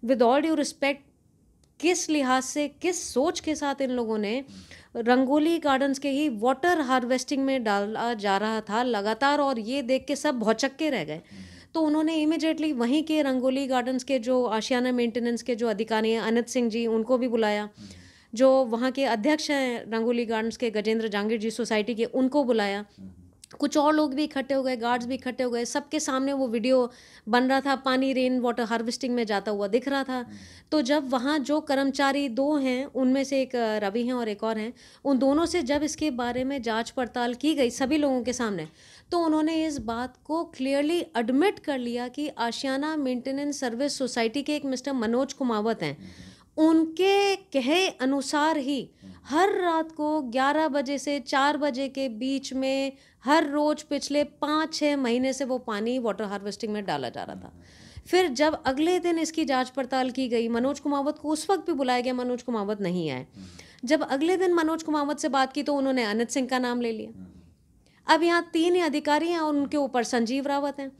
विद ऑल ड्यू रिस्पेक्ट किस लिहाज से किस सोच के साथ इन लोगों ने रंगोली गार्डन्स के ही वाटर हार्वेस्टिंग में डाला जा रहा था लगातार और ये देख के सब भौचक्के रह गए तो उन्होंने इमिजिएटली वहीं के रंगोली गार्डन्स के जो आशियाना मेंटेनेंस के जो अधिकारी हैं अनंत सिंह जी उनको भी बुलाया जो वहाँ के अध्यक्ष हैं रंगोली गार्डन्स के गजेंद्र जांगीर जी सोसाइटी के उनको बुलाया कुछ और लोग भी इकट्ठे हो गए गार्ड्स भी इकट्ठे हो गए सबके सामने वो वीडियो बन रहा था पानी रेन वाटर हार्वेस्टिंग में जाता हुआ दिख रहा था हम्म। तो जब वहाँ जो कर्मचारी दो हैं उनमें से एक रवि हैं और एक और हैं उन दोनों से जब इसके बारे में जांच पड़ताल की गई सभी लोगों के सामने तो उन्होंने इस बात को क्लियरली एडमिट कर लिया कि आशियाना मेंटेनेंस सर्विस सोसाइटी के एक मिस्टर मनोज कुमावत हैं हम्म। उनके कहे अनुसार ही हर रात को 11 बजे से 4 बजे के बीच में हर रोज पिछले पाँच छः महीने से वो पानी वाटर हार्वेस्टिंग में डाला जा रहा था फिर जब अगले दिन इसकी जांच पड़ताल की गई मनोज कुमावत को उस वक्त भी बुलाया गया मनोज कुमावत नहीं आए जब अगले दिन मनोज कुमावत से बात की तो उन्होंने अनित सिंह का नाम ले लिया अब यहाँ तीन अधिकारी हैं और उनके ऊपर संजीव रावत हैं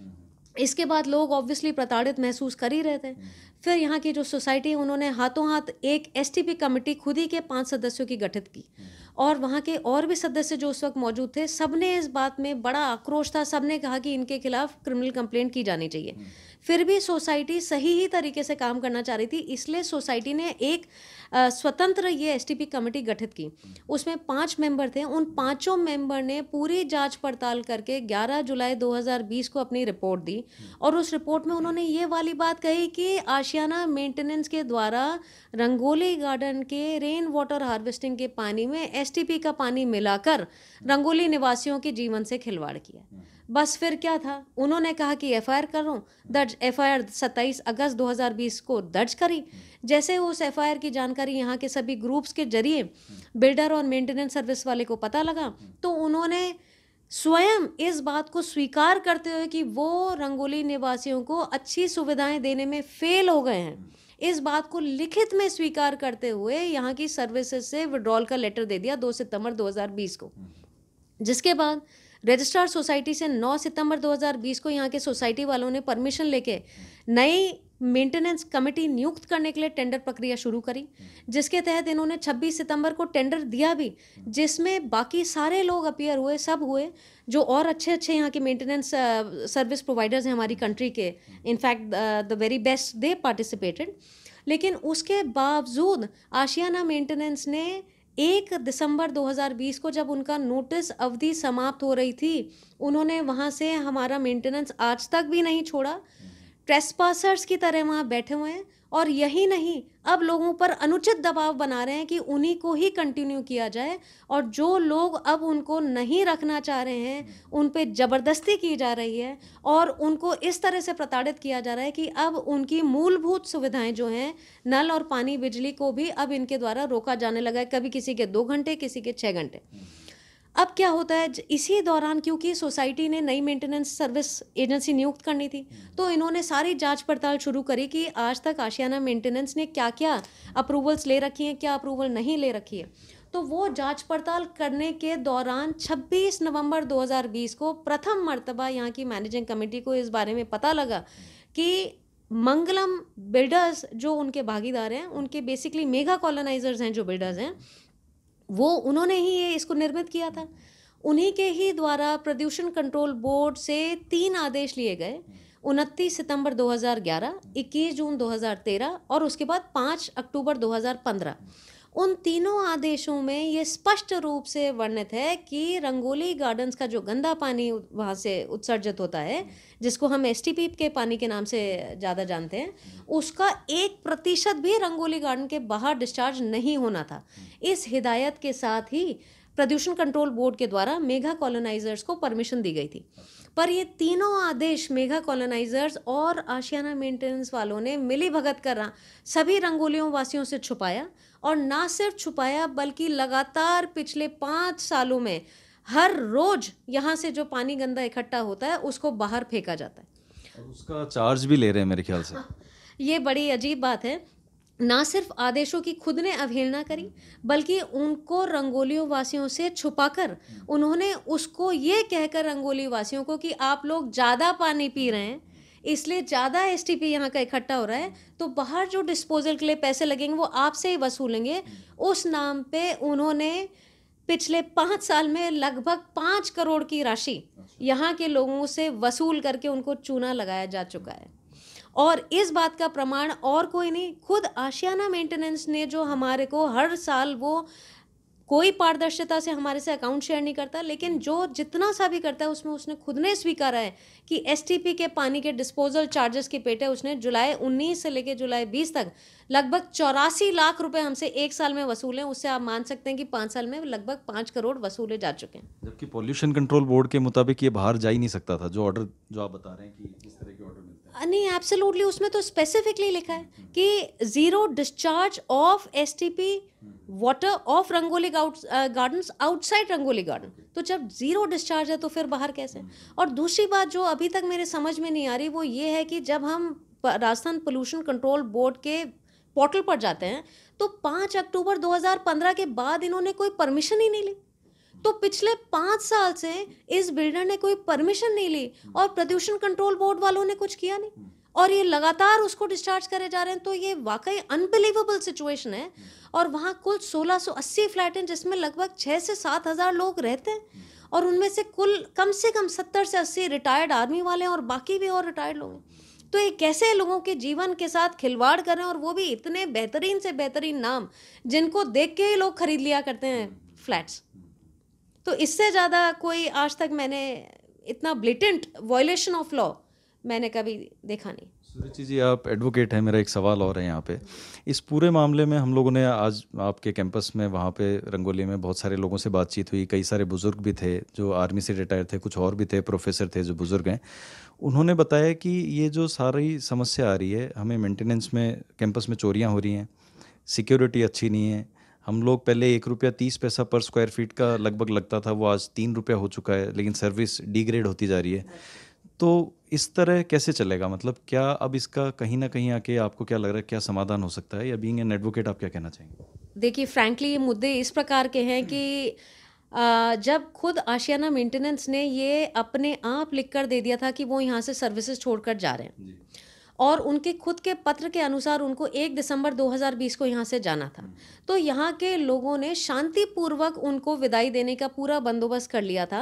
इसके बाद लोग ऑब्वियसली प्रताड़ित महसूस कर ही रहे थे हम्म। फिर यहाँ की जो सोसाइटी है उन्होंने हाथों हाथ एक पी कमेटी खुद ही के पांच सदस्यों की गठित की हम्म। और वहाँ के और भी सदस्य जो उस वक्त मौजूद थे सबने इस बात में बड़ा आक्रोश था सबने कहा कि इनके खिलाफ क्रिमिनल कंप्लेंट की जानी चाहिए हम्म। फिर भी सोसाइटी सही ही तरीके से काम करना चाह रही थी इसलिए सोसाइटी ने एक स्वतंत्र ये एस कमेटी गठित की उसमें पाँच मेंबर थे उन पाँचों मेंबर ने पूरी जांच पड़ताल करके 11 जुलाई 2020 को अपनी रिपोर्ट दी और उस रिपोर्ट में उन्होंने ये वाली बात कही कि आशियाना मेंटेनेंस के द्वारा रंगोली गार्डन के रेन वाटर हार्वेस्टिंग के पानी में एस का पानी मिलाकर रंगोली निवासियों के जीवन से खिलवाड़ किया बस फिर क्या था उन्होंने कहा कि एफ आई आर करो दर्ज एफ आई आर सत्ताईस अगस्त दो हज़ार बीस को दर्ज करी जैसे उस एफ़ आई आर की जानकारी यहाँ के सभी ग्रुप्स के जरिए बिल्डर और मेंटेनेंस सर्विस वाले को पता लगा तो उन्होंने स्वयं इस बात को स्वीकार करते हुए कि वो रंगोली निवासियों को अच्छी सुविधाएं देने में फेल हो गए हैं इस बात को लिखित में स्वीकार करते हुए यहाँ की सर्विसेज से विड्रॉल का लेटर दे दिया दो सितंबर 2020 को जिसके बाद रजिस्ट्रार सोसाइटी से 9 सितंबर 2020 को यहाँ के सोसाइटी वालों ने परमिशन लेके नई मेंटेनेंस कमेटी नियुक्त करने के लिए टेंडर प्रक्रिया शुरू करी जिसके तहत इन्होंने 26 सितंबर को टेंडर दिया भी जिसमें बाकी सारे लोग अपियर हुए सब हुए जो और अच्छे अच्छे यहाँ के मेंटेनेंस सर्विस प्रोवाइडर्स हैं हमारी कंट्री के in fact the very best they participated लेकिन उसके बावजूद आशियाना मेंटेनेंस ने एक दिसंबर 2020 को जब उनका नोटिस अवधि समाप्त हो रही थी उन्होंने वहाँ से हमारा मेंटेनेंस आज तक भी नहीं छोड़ा ट्रेसपासर्स की तरह वहाँ बैठे हुए हैं और यही नहीं अब लोगों पर अनुचित दबाव बना रहे हैं कि उन्हीं को ही कंटिन्यू किया जाए और जो लोग अब उनको नहीं रखना चाह रहे हैं उन पर ज़बरदस्ती की जा रही है और उनको इस तरह से प्रताड़ित किया जा रहा है कि अब उनकी मूलभूत सुविधाएं जो हैं नल और पानी बिजली को भी अब इनके द्वारा रोका जाने लगा है कभी किसी के दो घंटे किसी के छः घंटे अब क्या होता है इसी दौरान क्योंकि सोसाइटी ने नई मेंटेनेंस सर्विस एजेंसी नियुक्त करनी थी हम्म। तो इन्होंने सारी जांच पड़ताल शुरू करी कि आज तक आशियाना मेंटेनेंस ने क्या क्या अप्रूवल्स ले रखी हैं क्या अप्रूवल नहीं ले रखी है तो वो जांच पड़ताल करने के दौरान 26 नवंबर 2020 को प्रथम मरतबा यहाँ की मैनेजिंग कमेटी को इस बारे में पता लगा कि मंगलम बिल्डर्स जो उनके भागीदार हैं उनके बेसिकली मेगा कॉलोनाइजर्स हैं जो बिल्डर्स हैं वो उन्होंने ही ये इसको निर्मित किया था उन्हीं के ही द्वारा प्रदूषण कंट्रोल बोर्ड से तीन आदेश लिए गए उनतीस सितंबर 2011, 21 जून 2013 और उसके बाद 5 अक्टूबर 2015 उन तीनों आदेशों में ये स्पष्ट रूप से वर्णित है कि रंगोली गार्डन्स का जो गंदा पानी वहाँ से उत्सर्जित होता है जिसको हम एस के पानी के नाम से ज़्यादा जानते हैं उसका एक प्रतिशत भी रंगोली गार्डन के बाहर डिस्चार्ज नहीं होना था इस हिदायत के साथ ही प्रदूषण कंट्रोल बोर्ड के द्वारा मेघा कॉलोनाइजर्स को परमिशन दी गई थी पर ये तीनों आदेश मेघा कॉलोनाइजर्स और आशियाना मेंटेनेंस वालों ने मिली भगत कर सभी रंगोलियों वासियों से छुपाया और ना सिर्फ छुपाया बल्कि लगातार पिछले पाँच सालों में हर रोज यहाँ से जो पानी गंदा इकट्ठा होता है उसको बाहर फेंका जाता है उसका चार्ज भी ले रहे हैं मेरे ख्याल से हाँ, ये बड़ी अजीब बात है ना सिर्फ आदेशों की खुद ने अवहेलना करी बल्कि उनको रंगोलियों वासियों से छुपाकर उन्होंने उसको ये कहकर रंगोली वासियों को कि आप लोग ज़्यादा पानी पी रहे हैं इसलिए ज़्यादा एस टी पी यहाँ का इकट्ठा हो रहा है तो बाहर जो डिस्पोजल के लिए पैसे लगेंगे वो आपसे ही वसूलेंगे उस नाम पे उन्होंने पिछले पाँच साल में लगभग पाँच करोड़ की राशि अच्छा। यहाँ के लोगों से वसूल करके उनको चूना लगाया जा चुका है और इस बात का प्रमाण और कोई नहीं खुद आशियाना मेंटेनेंस ने जो हमारे को हर साल वो कोई पारदर्शिता से हमारे से अकाउंट शेयर नहीं करता लेकिन जो जितना सा भी करता है उसमें उसने खुद ने स्वीकारा है कि एस के पानी के डिस्पोजल चार्जेस की पेटे उसने जुलाई उन्नीस से लेकर जुलाई बीस तक लगभग चौरासी लाख रुपए हमसे एक साल में वसूले उससे आप मान सकते हैं कि पांच साल में लगभग पांच करोड़ वसूले जा चुके हैं जबकि पॉल्यूशन कंट्रोल बोर्ड के मुताबिक ये बाहर जा ही नहीं सकता था जो ऑर्डर जो आप बता रहे हैं कि इस तरह के ऑर्डर नहीं एब्सोल्युटली उसमें तो स्पेसिफिकली लिखा है कि zero discharge of S T P water of Rangoli garden outside Rangoli garden तो जब जीरो डिस्चार्ज है तो फिर बाहर कैसे और दूसरी बात जो अभी तक मेरे समझ में नहीं आ रही वो ये है कि जब हम राजस्थान पोल्यूशन कंट्रोल बोर्ड के पोर्टल पर जाते हैं तो पाँच अक्टूबर 2015 के बाद इन्होंने कोई परमिशन ही नहीं ली तो पिछले पांच साल से इस बिल्डर ने कोई परमिशन नहीं ली और प्रदूषण कंट्रोल बोर्ड वालों ने कुछ किया नहीं और ये लगातार उसको डिस्चार्ज करे जा रहे हैं तो ये वाकई अनबिलीवेबल सिचुएशन है और वहाँ कुल 1680 फ्लैट हैं जिसमें लगभग छः से सात हज़ार लोग रहते हैं और उनमें से कुल कम से कम सत्तर से अस्सी रिटायर्ड आर्मी वाले हैं और बाकी भी और रिटायर्ड लोग हैं तो ये कैसे लोगों के जीवन के साथ खिलवाड़ कर रहे हैं और वो भी इतने बेहतरीन से बेहतरीन नाम जिनको देख के ही लोग खरीद लिया करते हैं फ्लैट्स तो इससे ज़्यादा कोई आज तक मैंने इतना ब्लिटेंट वॉयलेशन ऑफ लॉ मैंने कभी देखा नहीं सूरज जी आप एडवोकेट हैं मेरा एक सवाल और है यहाँ पे इस पूरे मामले में हम लोगों ने आज आपके कैंपस में वहाँ पे रंगोली में बहुत सारे लोगों से बातचीत हुई कई सारे बुज़ुर्ग भी थे जो आर्मी से रिटायर थे कुछ और भी थे प्रोफेसर थे जो बुज़ुर्ग हैं उन्होंने बताया कि ये जो सारी समस्या आ रही है हमें मेंटेनेंस में कैंपस में चोरियाँ हो रही हैं सिक्योरिटी अच्छी नहीं है हम लोग पहले एक रुपया तीस पैसा पर स्क्वायर फीट का लगभग लगता था वो आज तीन रुपया हो चुका है लेकिन सर्विस डिग्रेड होती जा रही है तो इस तरह कैसे चलेगा मतलब क्या अब इसका कहीं ना कहीं आके आपको क्या लग रहा है क्या समाधान हो सकता है या बीइंग एन एडवोकेट आप क्या कहना चाहेंगे देखिए फ्रैंकली ये मुद्दे इस प्रकार के हैं कि जब खुद आशियाना मेंटेनेंस ने ये अपने आप लिख कर दे दिया था कि वो यहाँ से सर्विसेज छोड़कर जा रहे हैं और उनके खुद के पत्र के अनुसार उनको एक दिसंबर 2020 को यहाँ से जाना था तो यहाँ के लोगों ने शांतिपूर्वक उनको विदाई देने का पूरा बंदोबस्त कर लिया था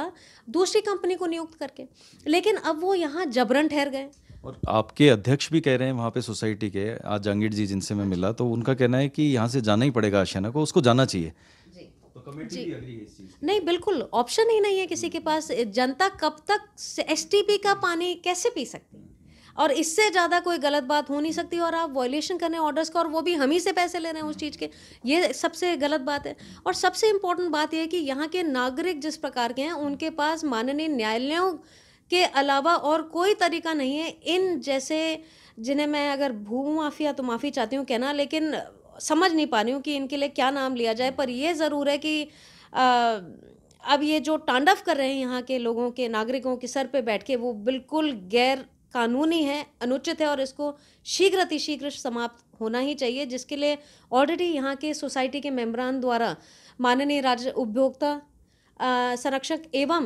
दूसरी कंपनी को नियुक्त करके लेकिन अब वो यहाँ जबरन ठहर गए और आपके अध्यक्ष भी कह रहे हैं वहाँ पे सोसाइटी के आज जहांगीर जी जिनसे मैं मिला तो उनका कहना है कि यहाँ से जाना ही पड़ेगा आशियाना को उसको जाना चाहिए जी तो नहीं बिल्कुल ऑप्शन ही नहीं है किसी के पास जनता कब तक एस का पानी कैसे पी सकती है और इससे ज़्यादा कोई गलत बात हो नहीं सकती और आप वॉयलेशन करने ऑर्डर्स का और वो भी हम ही से पैसे ले रहे हैं उस चीज़ के ये सबसे गलत बात है और सबसे इम्पोर्टेंट बात यह है कि यहाँ के नागरिक जिस प्रकार के हैं उनके पास माननीय न्यायालयों के अलावा और कोई तरीका नहीं है इन जैसे जिन्हें मैं अगर भू माफिया तो माफ़ी चाहती हूँ कहना लेकिन समझ नहीं पा रही हूँ कि इनके लिए क्या नाम लिया जाए पर यह ज़रूर है कि आ, अब ये जो तांडव कर रहे हैं यहाँ के लोगों के नागरिकों के सर पे बैठ के वो बिल्कुल गैर कानूनी है अनुचित है और इसको शीघ्र अतिशीघ्र समाप्त होना ही चाहिए जिसके लिए ऑलरेडी यहाँ के सोसाइटी के मेम्बरान द्वारा माननीय राज्य उपभोक्ता संरक्षक एवं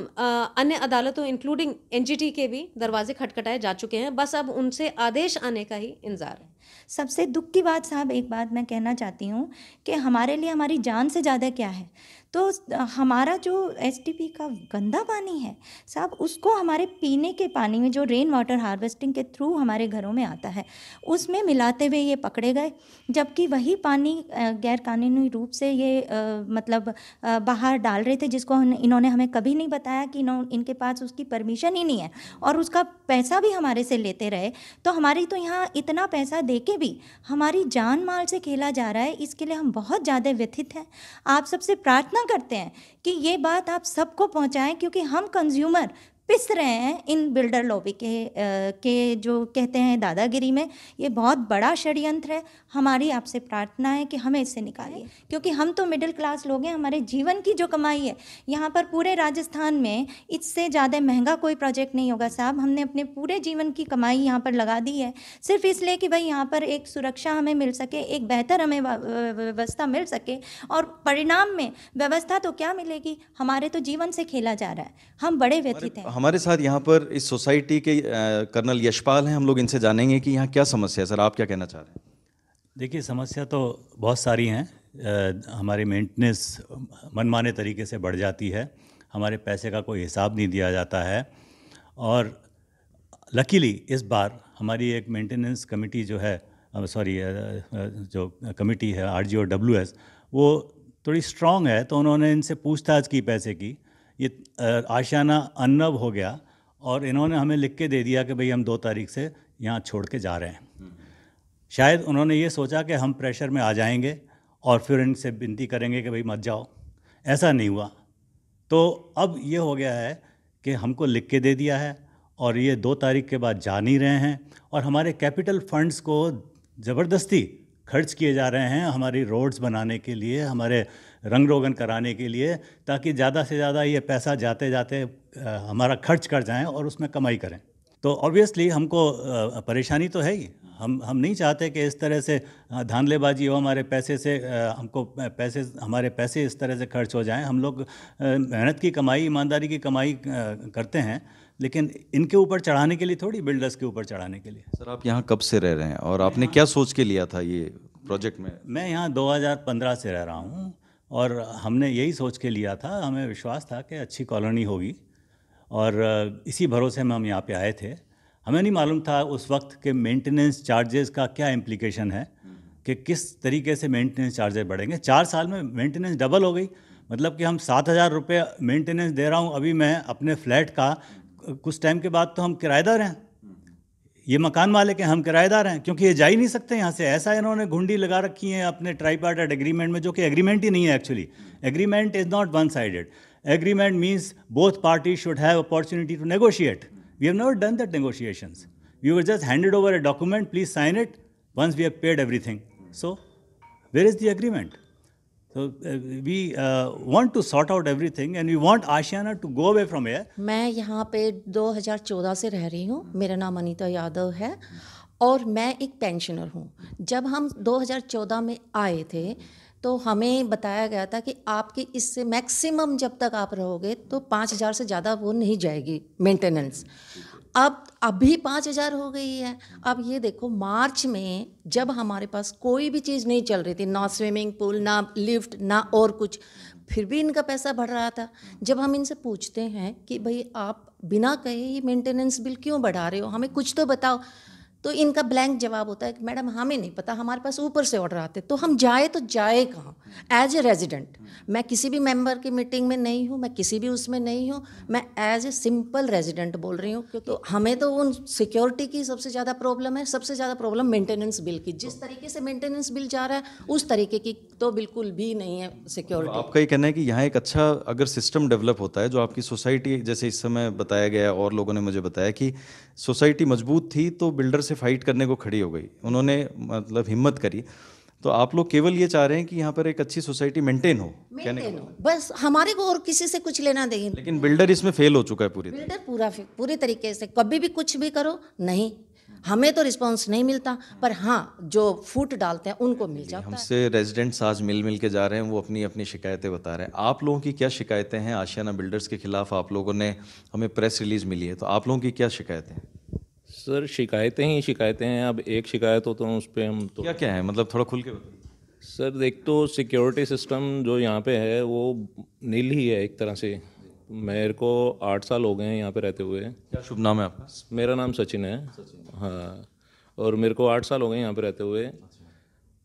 अन्य अदालतों इंक्लूडिंग एनजीटी के भी दरवाजे खटखटाए जा चुके हैं बस अब उनसे आदेश आने का ही इंतज़ार है सबसे दुख की बात साहब एक बात मैं कहना चाहती हूँ कि हमारे लिए हमारी जान से ज़्यादा क्या है तो हमारा जो एस का गंदा पानी है साहब उसको हमारे पीने के पानी में जो रेन वाटर हार्वेस्टिंग के थ्रू हमारे घरों में आता है उसमें मिलाते हुए ये पकड़े गए जबकि वही पानी गैरकानूनी रूप से ये आ, मतलब आ, बाहर डाल रहे थे जिसको इन्होंने हमें कभी नहीं बताया कि इनके पास उसकी परमिशन ही नहीं है और उसका पैसा भी हमारे से लेते रहे तो हमारी तो यहाँ इतना पैसा दे के भी हमारी जान माल से खेला जा रहा है इसके लिए हम बहुत ज़्यादा व्यथित हैं आप सबसे प्रार्थना करते हैं कि ये बात आप सबको पहुंचाएं क्योंकि हम कंज्यूमर पिस रहे हैं इन बिल्डर लॉबी के के जो कहते हैं दादागिरी में ये बहुत बड़ा षडयंत्र है हमारी आपसे प्रार्थना है कि हमें इससे निकालिए क्योंकि हम तो मिडिल क्लास लोग हैं हमारे जीवन की जो कमाई है यहाँ पर पूरे राजस्थान में इससे ज़्यादा महंगा कोई प्रोजेक्ट नहीं होगा साहब हमने अपने पूरे जीवन की कमाई यहाँ पर लगा दी है सिर्फ इसलिए कि भाई यहाँ पर एक सुरक्षा हमें मिल सके एक बेहतर हमें व्यवस्था मिल सके और परिणाम में व्यवस्था तो क्या मिलेगी हमारे तो जीवन से खेला जा रहा है हम बड़े व्यथित हैं हमारे साथ यहाँ पर इस सोसाइटी के कर्नल यशपाल हैं हम लोग इनसे जानेंगे कि यहाँ क्या समस्या है सर आप क्या कहना चाह रहे हैं देखिए समस्या तो बहुत सारी हैं हमारी मेंटेनेंस मनमाने तरीके से बढ़ जाती है हमारे पैसे का कोई हिसाब नहीं दिया जाता है और लकीली इस बार हमारी एक मेंटेनेंस कमेटी जो है सॉरी जो कमेटी है आर जी वो थोड़ी स्ट्रांग है तो उन्होंने इनसे पूछताछ की पैसे की ये आशियाना अनब हो गया और इन्होंने हमें लिख के दे दिया कि भाई हम दो तारीख से यहाँ छोड़ के जा रहे हैं शायद उन्होंने ये सोचा कि हम प्रेशर में आ जाएंगे और फिर इनसे विनती करेंगे कि भाई मत जाओ ऐसा नहीं हुआ तो अब ये हो गया है कि हमको लिख के दे दिया है और ये दो तारीख के बाद जा नहीं रहे हैं और हमारे कैपिटल फंड्स को ज़बरदस्ती खर्च किए जा रहे हैं हमारी रोड्स बनाने के लिए हमारे रंग रोगन कराने के लिए ताकि ज़्यादा से ज़्यादा ये पैसा जाते जाते हमारा खर्च कर जाएं और उसमें कमाई करें तो ऑब्वियसली हमको परेशानी तो है ही हम हम नहीं चाहते कि इस तरह से धानलेबाजी हो हमारे पैसे से हमको पैसे हमारे पैसे इस तरह से खर्च हो जाएं हम लोग मेहनत की कमाई ईमानदारी की कमाई करते हैं लेकिन इनके ऊपर चढ़ाने के लिए थोड़ी बिल्डर्स के ऊपर चढ़ाने के लिए सर आप यहाँ कब से रह रहे हैं और आपने क्या सोच के लिया था ये प्रोजेक्ट में मैं यहाँ 2015 से रह रहा हूँ और हमने यही सोच के लिया था हमें विश्वास था कि अच्छी कॉलोनी होगी और इसी भरोसे में हम यहाँ पे आए थे हमें नहीं मालूम था उस वक्त के मेंटेनेंस चार्जेस का क्या इम्प्लीकेशन है कि किस तरीके से मेंटेनेंस चार्जेस बढ़ेंगे चार साल में मेंटेनेंस डबल हो गई मतलब कि हम सात हज़ार रुपये मेंटेनेंस दे रहा हूँ अभी मैं अपने फ्लैट का कुछ टाइम के बाद तो हम किराएदार हैं ये मकान मालिक हैं हम किराएदार हैं क्योंकि ये जा ही नहीं सकते यहाँ से ऐसा इन्होंने घुंडी लगा रखी है अपने ट्राई पार्टेड एग्रीमेंट में जो कि एग्रीमेंट ही नहीं है actually agreement is not one sided agreement means both party should have opportunity to negotiate we have not done that negotiation we were just handed over a document please sign it once we have paid everything so where is the agreement So uh, we uh, want to sort out everything and we want Ashiana to go away from here. मैं यहाँ पे 2014 से रह रही हूँ मेरा नाम अनीता यादव है और मैं एक पेंशनर हूँ जब हम 2014 में आए थे तो हमें बताया गया था कि आपके इससे मैक्सिमम जब तक आप रहोगे तो पाँच हज़ार से ज़्यादा वो नहीं जाएगी मेंटेनेंस अब अभी पाँच हज़ार हो गई है अब ये देखो मार्च में जब हमारे पास कोई भी चीज़ नहीं चल रही थी ना स्विमिंग पूल ना लिफ्ट ना और कुछ फिर भी इनका पैसा बढ़ रहा था जब हम इनसे पूछते हैं कि भाई आप बिना कहे ये मेंटेनेंस बिल क्यों बढ़ा रहे हो हमें कुछ तो बताओ तो इनका ब्लैंक जवाब होता है कि मैडम हमें नहीं पता हमारे पास ऊपर से ऑर्डर आते तो हम जाए तो जाए कहाँ एज ए रेजिडेंट मैं किसी भी मेंबर की मीटिंग में नहीं हूँ मैं किसी भी उसमें नहीं हूँ मैं एज ए सिंपल रेजिडेंट बोल रही हूँ क्योंकि तो हमें तो उन सिक्योरिटी की सबसे ज़्यादा प्रॉब्लम है सबसे ज़्यादा प्रॉब्लम मेंटेनेंस बिल की जिस तरीके से मेंटेनेंस बिल जा रहा है उस तरीके की तो बिल्कुल भी नहीं है सिक्योरिटी तो आपका ये कहना है कि यहाँ एक अच्छा अगर सिस्टम डेवलप होता है जो आपकी सोसाइटी जैसे इस समय बताया गया और लोगों ने मुझे बताया कि सोसाइटी मजबूत थी तो बिल्डर से फाइट करने को खड़ी हो गई उन्होंने मतलब हिम्मत करी तो आप लोग केवल ये चाह रहे हैं कि यहाँ पर एक अच्छी सोसाइटी मेंटेन हो क्या हो मतलब। बस हमारे को और किसी से कुछ लेना देंगे लेकिन बिल्डर इसमें फेल हो चुका है पूरी बिल्डर पूरा पूरे तरीके से कभी भी कुछ भी करो नहीं हमें तो रिस्पांस नहीं मिलता पर हाँ जो फूट डालते हैं उनको मिल जाता हमसे है हमसे रेजिडेंट्स आज मिल मिल के जा रहे हैं वो अपनी अपनी शिकायतें बता रहे हैं आप लोगों की क्या शिकायतें हैं आशियाना बिल्डर्स के खिलाफ आप लोगों ने हमें प्रेस रिलीज मिली है तो आप लोगों की क्या शिकायतें हैं सर शिकायतें ही शिकायतें हैं अब एक शिकायत हो तो उस पर हम तो क्या क्या है मतलब थोड़ा खुल के बताइए सर देख तो सिक्योरिटी सिस्टम जो यहाँ पे है वो नील ही है एक तरह से मेरे को आठ साल हो गए हैं यहाँ पे रहते हुए क्या शुभ नाम है आपका मेरा नाम सचिन है हाँ और मेरे को आठ साल हो गए यहाँ पे रहते हुए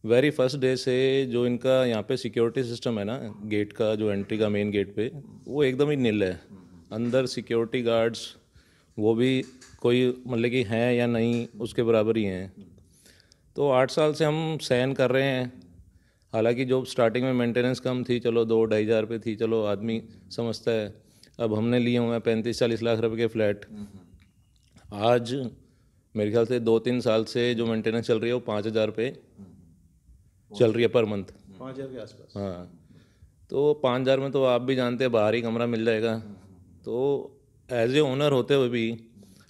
वेरी फर्स्ट डे से जो इनका यहाँ पे सिक्योरिटी सिस्टम है ना गेट का जो एंट्री का मेन गेट पे वो एकदम ही नील है अंदर सिक्योरिटी गार्ड्स वो भी कोई मतलब कि हैं या नहीं उसके बराबर ही हैं तो आठ साल से हम सहन कर रहे हैं हालांकि जो स्टार्टिंग में मेंटेनेंस कम थी चलो दो ढाई हज़ार रुपये थी चलो आदमी समझता है अब हमने लिए हुए हैं पैंतीस चालीस लाख रुपए के फ्लैट आज मेरे ख्याल से दो तीन साल से जो मेंटेनेंस चल रही है वो पाँच हज़ार रुपये चल रही है पर मंथ पाँच हज़ार के आसपास हाँ तो पाँच हज़ार में तो आप भी जानते हैं बाहर ही कमरा मिल जाएगा तो एज ए ओनर होते हुए भी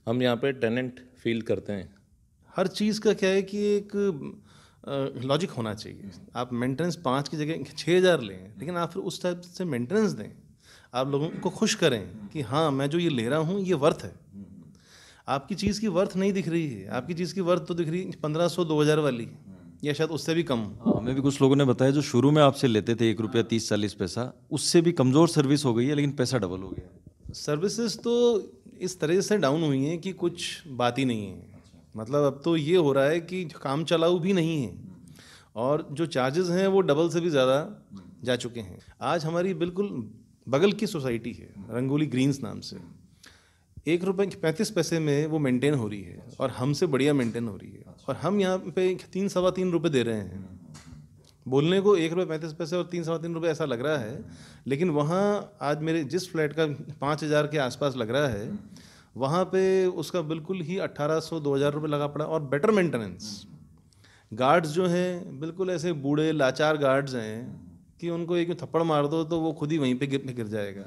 हम यहाँ पे टेनेंट फील करते हैं हर चीज़ का क्या है कि एक लॉजिक होना चाहिए आप मेंटेनेंस पाँच की जगह छः हज़ार लें लेकिन आप फिर उस टाइप से मेंटेनेंस दें आप लोगों को खुश करें कि हाँ मैं जो ये ले रहा हूँ ये वर्थ है आपकी चीज़ की वर्थ नहीं दिख रही है आपकी चीज़ की वर्थ तो दिख रही है पंद्रह सौ दो हज़ार वाली या शायद उससे भी कम हाँ, हमें भी कुछ लोगों ने बताया जो शुरू में आपसे लेते थे एक रुपया तीस चालीस पैसा उससे भी कमज़ोर सर्विस हो गई है लेकिन पैसा डबल हो गया सर्विसेज तो इस तरह से डाउन हुई हैं कि कुछ बात ही नहीं है मतलब अब तो ये हो रहा है कि काम चलाऊ भी नहीं है और जो चार्जेस हैं वो डबल से भी ज़्यादा जा चुके हैं आज हमारी बिल्कुल बगल की सोसाइटी है रंगोली ग्रीन्स नाम से एक रुपये पैंतीस पैसे में वो मेंटेन हो रही है और हमसे बढ़िया मेंटेन हो रही है और हम यहाँ पे तीन सवा तीन रुपये दे रहे हैं बोलने को एक रुपये पैंतीस पैसे और तीन सवा तीन रुपये ऐसा लग रहा है लेकिन वहाँ आज मेरे जिस फ्लैट का पाँच हज़ार के आसपास लग रहा है वहाँ पे उसका बिल्कुल ही अट्ठारह सौ दो हज़ार रुपये लगा पड़ा और बेटर मेंटेनेंस गार्ड्स जो हैं बिल्कुल ऐसे बूढ़े लाचार गार्ड्स हैं कि उनको एक थप्पड़ मार दो तो वो खुद ही वहीं पे गिर गिर जाएगा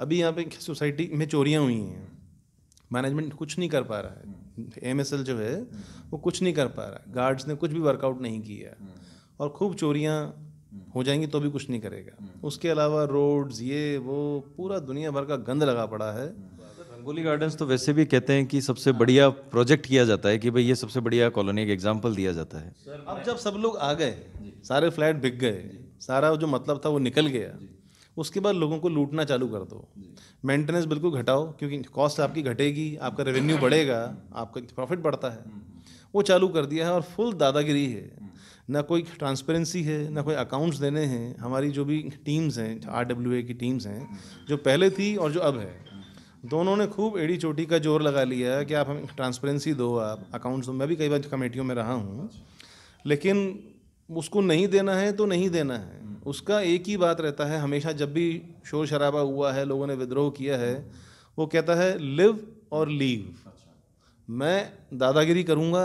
अभी यहाँ पे सोसाइटी में चोरियाँ हुई हैं मैनेजमेंट कुछ नहीं कर पा रहा है एम जो है वो कुछ नहीं कर पा रहा है गार्ड्स ने कुछ भी वर्कआउट नहीं किया और खूब चोरियाँ हो जाएंगी तो भी कुछ नहीं करेगा उसके अलावा रोड्स ये वो पूरा दुनिया भर का गंद लगा पड़ा है रंगोली गार्डन्स तो वैसे भी कहते हैं कि सबसे बढ़िया प्रोजेक्ट किया जाता है कि भाई ये सबसे बढ़िया कॉलोनी का एग्जाम्पल दिया जाता है अब जब सब लोग आ गए सारे फ्लैट बिक गए सारा जो मतलब था वो निकल गया उसके बाद लोगों को लूटना चालू कर दो मेंटेनेंस बिल्कुल घटाओ क्योंकि कॉस्ट आपकी घटेगी आपका रेवेन्यू बढ़ेगा आपका प्रॉफिट बढ़ता है हम्म, हम्म। वो चालू कर दिया है और फुल दादागिरी हम्म। है ना कोई ट्रांसपेरेंसी है ना कोई अकाउंट्स देने हैं हमारी जो भी टीम्स हैं आर डब्ल्यू ए की टीम्स हैं जो पहले थी और जो अब है दोनों ने खूब एड़ी चोटी का जोर लगा लिया है कि आप हमें ट्रांसपेरेंसी दो आप अकाउंट्स दो मैं भी कई बार कमेटियों में रहा हूँ अच्छा। लेकिन उसको नहीं देना है तो नहीं देना है हम्म। उसका एक ही बात रहता है हमेशा जब भी शोर शराबा हुआ है लोगों ने विद्रोह किया है वो कहता है लिव और लीव अच्छा। मैं दादागिरी करूँगा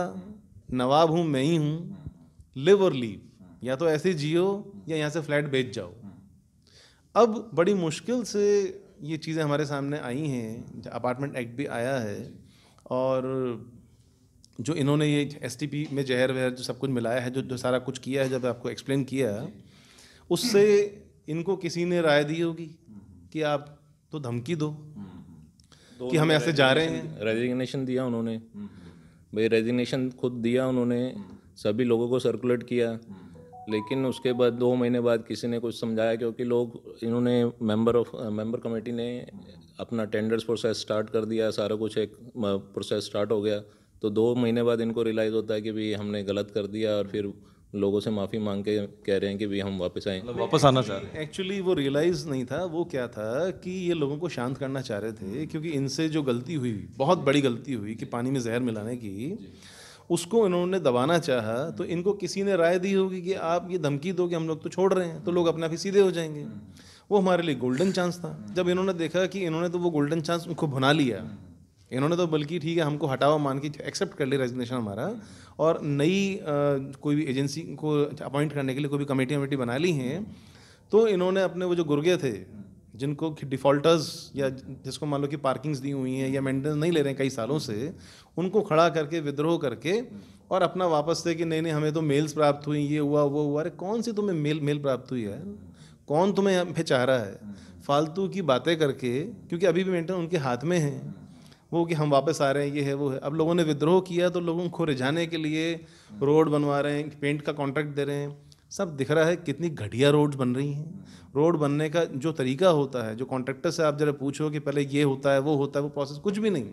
नवाब हूँ मैं ही हूँ लिव और लीव या तो ऐसे जियो या यहाँ से फ्लैट बेच जाओ अब बड़ी मुश्किल से ये चीज़ें हमारे सामने आई हैं अपार्टमेंट एक्ट भी आया है और जो इन्होंने ये एस में जहर वहर जो सब कुछ मिलाया है जो जो सारा कुछ किया है जब आपको एक्सप्लेन किया है उससे इनको किसी ने राय दी होगी कि आप तो धमकी दो कि हम ऐसे जा रहे हैं रेजिग्नेशन दिया उन्होंने भाई रेजिग्नेशन खुद दिया उन्होंने सभी लोगों को सर्कुलेट किया लेकिन उसके बाद दो महीने बाद किसी ने कुछ समझाया क्योंकि लोग इन्होंने मेंबर ऑफ मेंबर कमेटी ने अपना टेंडर्स प्रोसेस स्टार्ट कर दिया सारा कुछ एक प्रोसेस स्टार्ट हो गया तो दो महीने बाद इनको रियलाइज़ होता है कि भाई हमने गलत कर दिया और फिर लोगों से माफ़ी मांग के कह रहे हैं कि भी हम वापस आए मतलब वापस आना चाह रहे हैं एक्चुअली वो रियलाइज़ नहीं था वो क्या था कि ये लोगों को शांत करना चाह रहे थे क्योंकि इनसे जो गलती हुई बहुत बड़ी गलती हुई कि पानी में जहर मिलाने की उसको इन्होंने दबाना चाहा तो इनको किसी ने राय दी होगी कि आप ये धमकी दो कि हम लोग तो छोड़ रहे हैं तो लोग अपने आप ही सीधे हो जाएंगे हम्म। वो हमारे लिए गोल्डन चांस था जब इन्होंने देखा कि इन्होंने तो वो गोल्डन चांस उनको भुना लिया इन्होंने तो बल्कि ठीक है हमको हटावा मान के एक्सेप्ट कर लिया रेजिग्नेशन हमारा और नई कोई भी एजेंसी को अपॉइंट करने के लिए कोई भी कमेटी वमेटी बना ली हैं तो इन्होंने अपने वो जो गुर्गे थे जिनको डिफ़ॉल्टर्स या जिसको मान लो कि पार्किंग्स दी हुई हैं या मेंटेनेंस नहीं ले रहे हैं कई सालों से उनको खड़ा करके विद्रोह करके और अपना वापस थे कि नहीं नहीं हमें तो मेल्स प्राप्त हुई ये हुआ वो हुआ अरे कौन सी तुम्हें मेल मेल प्राप्त हुई है कौन तुम्हें फिर पे चाह रहा है फालतू की बातें करके क्योंकि अभी भी मेंटेन उनके हाथ में है वो कि हम वापस आ रहे हैं ये है वो है अब लोगों ने विद्रोह किया तो लोगों को रिझाने के लिए रोड बनवा रहे हैं पेंट का कॉन्ट्रैक्ट दे रहे हैं सब दिख रहा है कितनी घटिया रोड्स बन रही हैं रोड बनने का जो तरीका होता है जो कॉन्ट्रैक्टर से आप ज़रा पूछो कि पहले ये होता है वो होता है वो प्रोसेस कुछ भी नहीं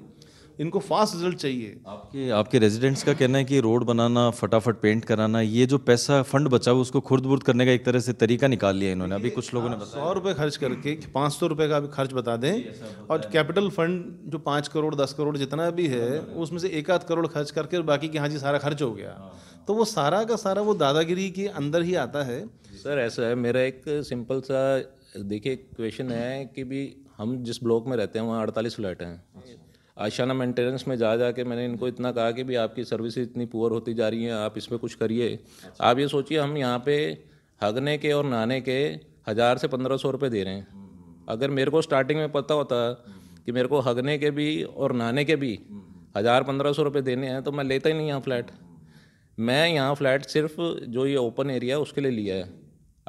इनको फास्ट रिजल्ट चाहिए आपके आपके रेजिडेंट्स का कहना है कि रोड बनाना फटाफट पेंट कराना ये जो पैसा फंड बचा हुआ उसको खुर्द बुर्द करने का एक तरह से तरीका निकाल लिया इन्होंने अभी कुछ लोगों ने सौ रुपये खर्च करके पाँच सौ रुपये का अभी खर्च बता दें और कैपिटल फंड जो पाँच करोड़ दस करोड़ जितना भी है उसमें से एक आध करोड़ खर्च करके बाकी के हाँ जी सारा खर्च हो गया हाँ। तो वो सारा का सारा वो दादागिरी के अंदर ही आता है सर ऐसा है मेरा एक सिंपल सा देखिए क्वेश्चन है कि भी हम जिस ब्लॉक में रहते हैं वहाँ अड़तालीस फ्लैट हैं अच्छा। आशाना मेंटेनेंस में जा जा के मैंने इनको इतना कहा कि भी आपकी सर्विस इतनी पुअर होती जा रही हैं आप इसमें कुछ करिए अच्छा। आप ये सोचिए हम यहाँ पे हगने के और नहाने के हज़ार से पंद्रह सौ रुपये दे रहे हैं अगर मेरे को स्टार्टिंग में पता होता कि मेरे को हगने के भी और नहाने के भी हज़ार पंद्रह सौ रुपये देने हैं तो मैं लेता ही नहीं यहाँ फ्लैट मैं यहाँ फ्लैट सिर्फ जो ये ओपन एरिया है उसके लिए लिया है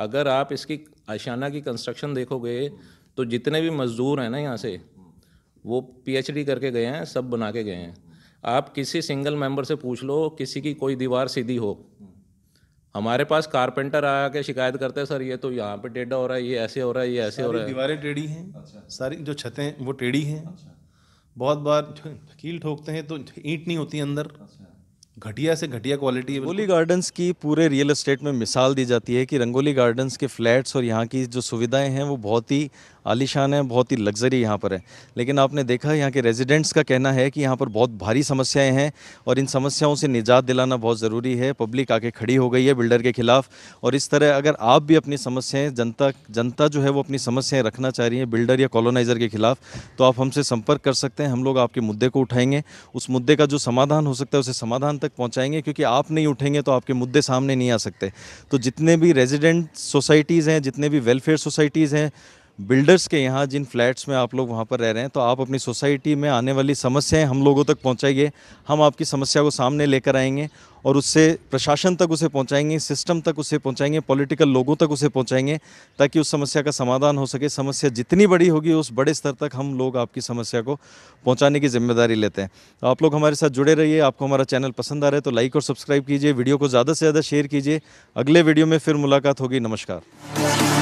अगर आप इसकी आशाना की कंस्ट्रक्शन देखोगे तो जितने भी मज़दूर हैं ना यहाँ से वो पीएचडी करके गए हैं सब बना के गए हैं आप किसी सिंगल मेंबर से पूछ लो किसी की कोई दीवार सीधी हो हमारे पास कारपेंटर आ के शिकायत करते हैं सर ये तो यहाँ पे टेढ़ा हो रहा है ये ऐसे हो रहा है ये ऐसे हो रहा है दीवारें टेढ़ी हैं अच्छा। सारी जो छतें वो टेढ़ी हैं अच्छा। बहुत बार कील ठोकते हैं तो ईंट नहीं होती अंदर अच्छा। घटिया से घटिया क्वालिटी है रंगोली गार्डन्स की पूरे रियल एस्टेट में मिसाल दी जाती है कि रंगोली गार्डन्स के फ्लैट्स और यहाँ की जो सुविधाएं हैं वो बहुत ही आलिशान है बहुत ही लग्जरी यहाँ पर है लेकिन आपने देखा यहाँ के रेजिडेंट्स का कहना है कि यहाँ पर बहुत भारी समस्याएं हैं और इन समस्याओं से निजात दिलाना बहुत ज़रूरी है पब्लिक आके खड़ी हो गई है बिल्डर के खिलाफ और इस तरह अगर आप भी अपनी समस्याएँ जनता जनता जो है वो अपनी समस्याएँ रखना चाह रही हैं बिल्डर या कॉलोनाइज़र के खिलाफ तो आप हमसे संपर्क कर सकते हैं हम लोग आपके मुद्दे को उठाएंगे उस मुद्दे का जो समाधान हो सकता है उसे समाधान तक पहुंचाएंगे क्योंकि आप नहीं उठेंगे तो आपके मुद्दे सामने नहीं आ सकते तो जितने भी रेजिडेंट सोसाइटीज़ हैं जितने भी वेलफेयर सोसाइटीज़ हैं बिल्डर्स के यहाँ जिन फ्लैट्स में आप लोग वहाँ पर रह रहे हैं तो आप अपनी सोसाइटी में आने वाली समस्याएं हम लोगों तक पहुँचाइए हम आपकी समस्या को सामने लेकर आएंगे और उससे प्रशासन तक उसे पहुँचाएंगे सिस्टम तक उसे पहुँचाएंगे पॉलिटिकल लोगों तक उसे पहुँचाएंगे ताकि उस समस्या का समाधान हो सके समस्या जितनी बड़ी होगी उस बड़े स्तर तक हम लोग आपकी समस्या को पहुँचाने की जिम्मेदारी लेते हैं तो आप लोग हमारे साथ जुड़े रहिए आपको हमारा चैनल पसंद आ रहा है तो लाइक और सब्सक्राइब कीजिए वीडियो को ज़्यादा से ज़्यादा शेयर कीजिए अगले वीडियो में फिर मुलाकात होगी नमस्कार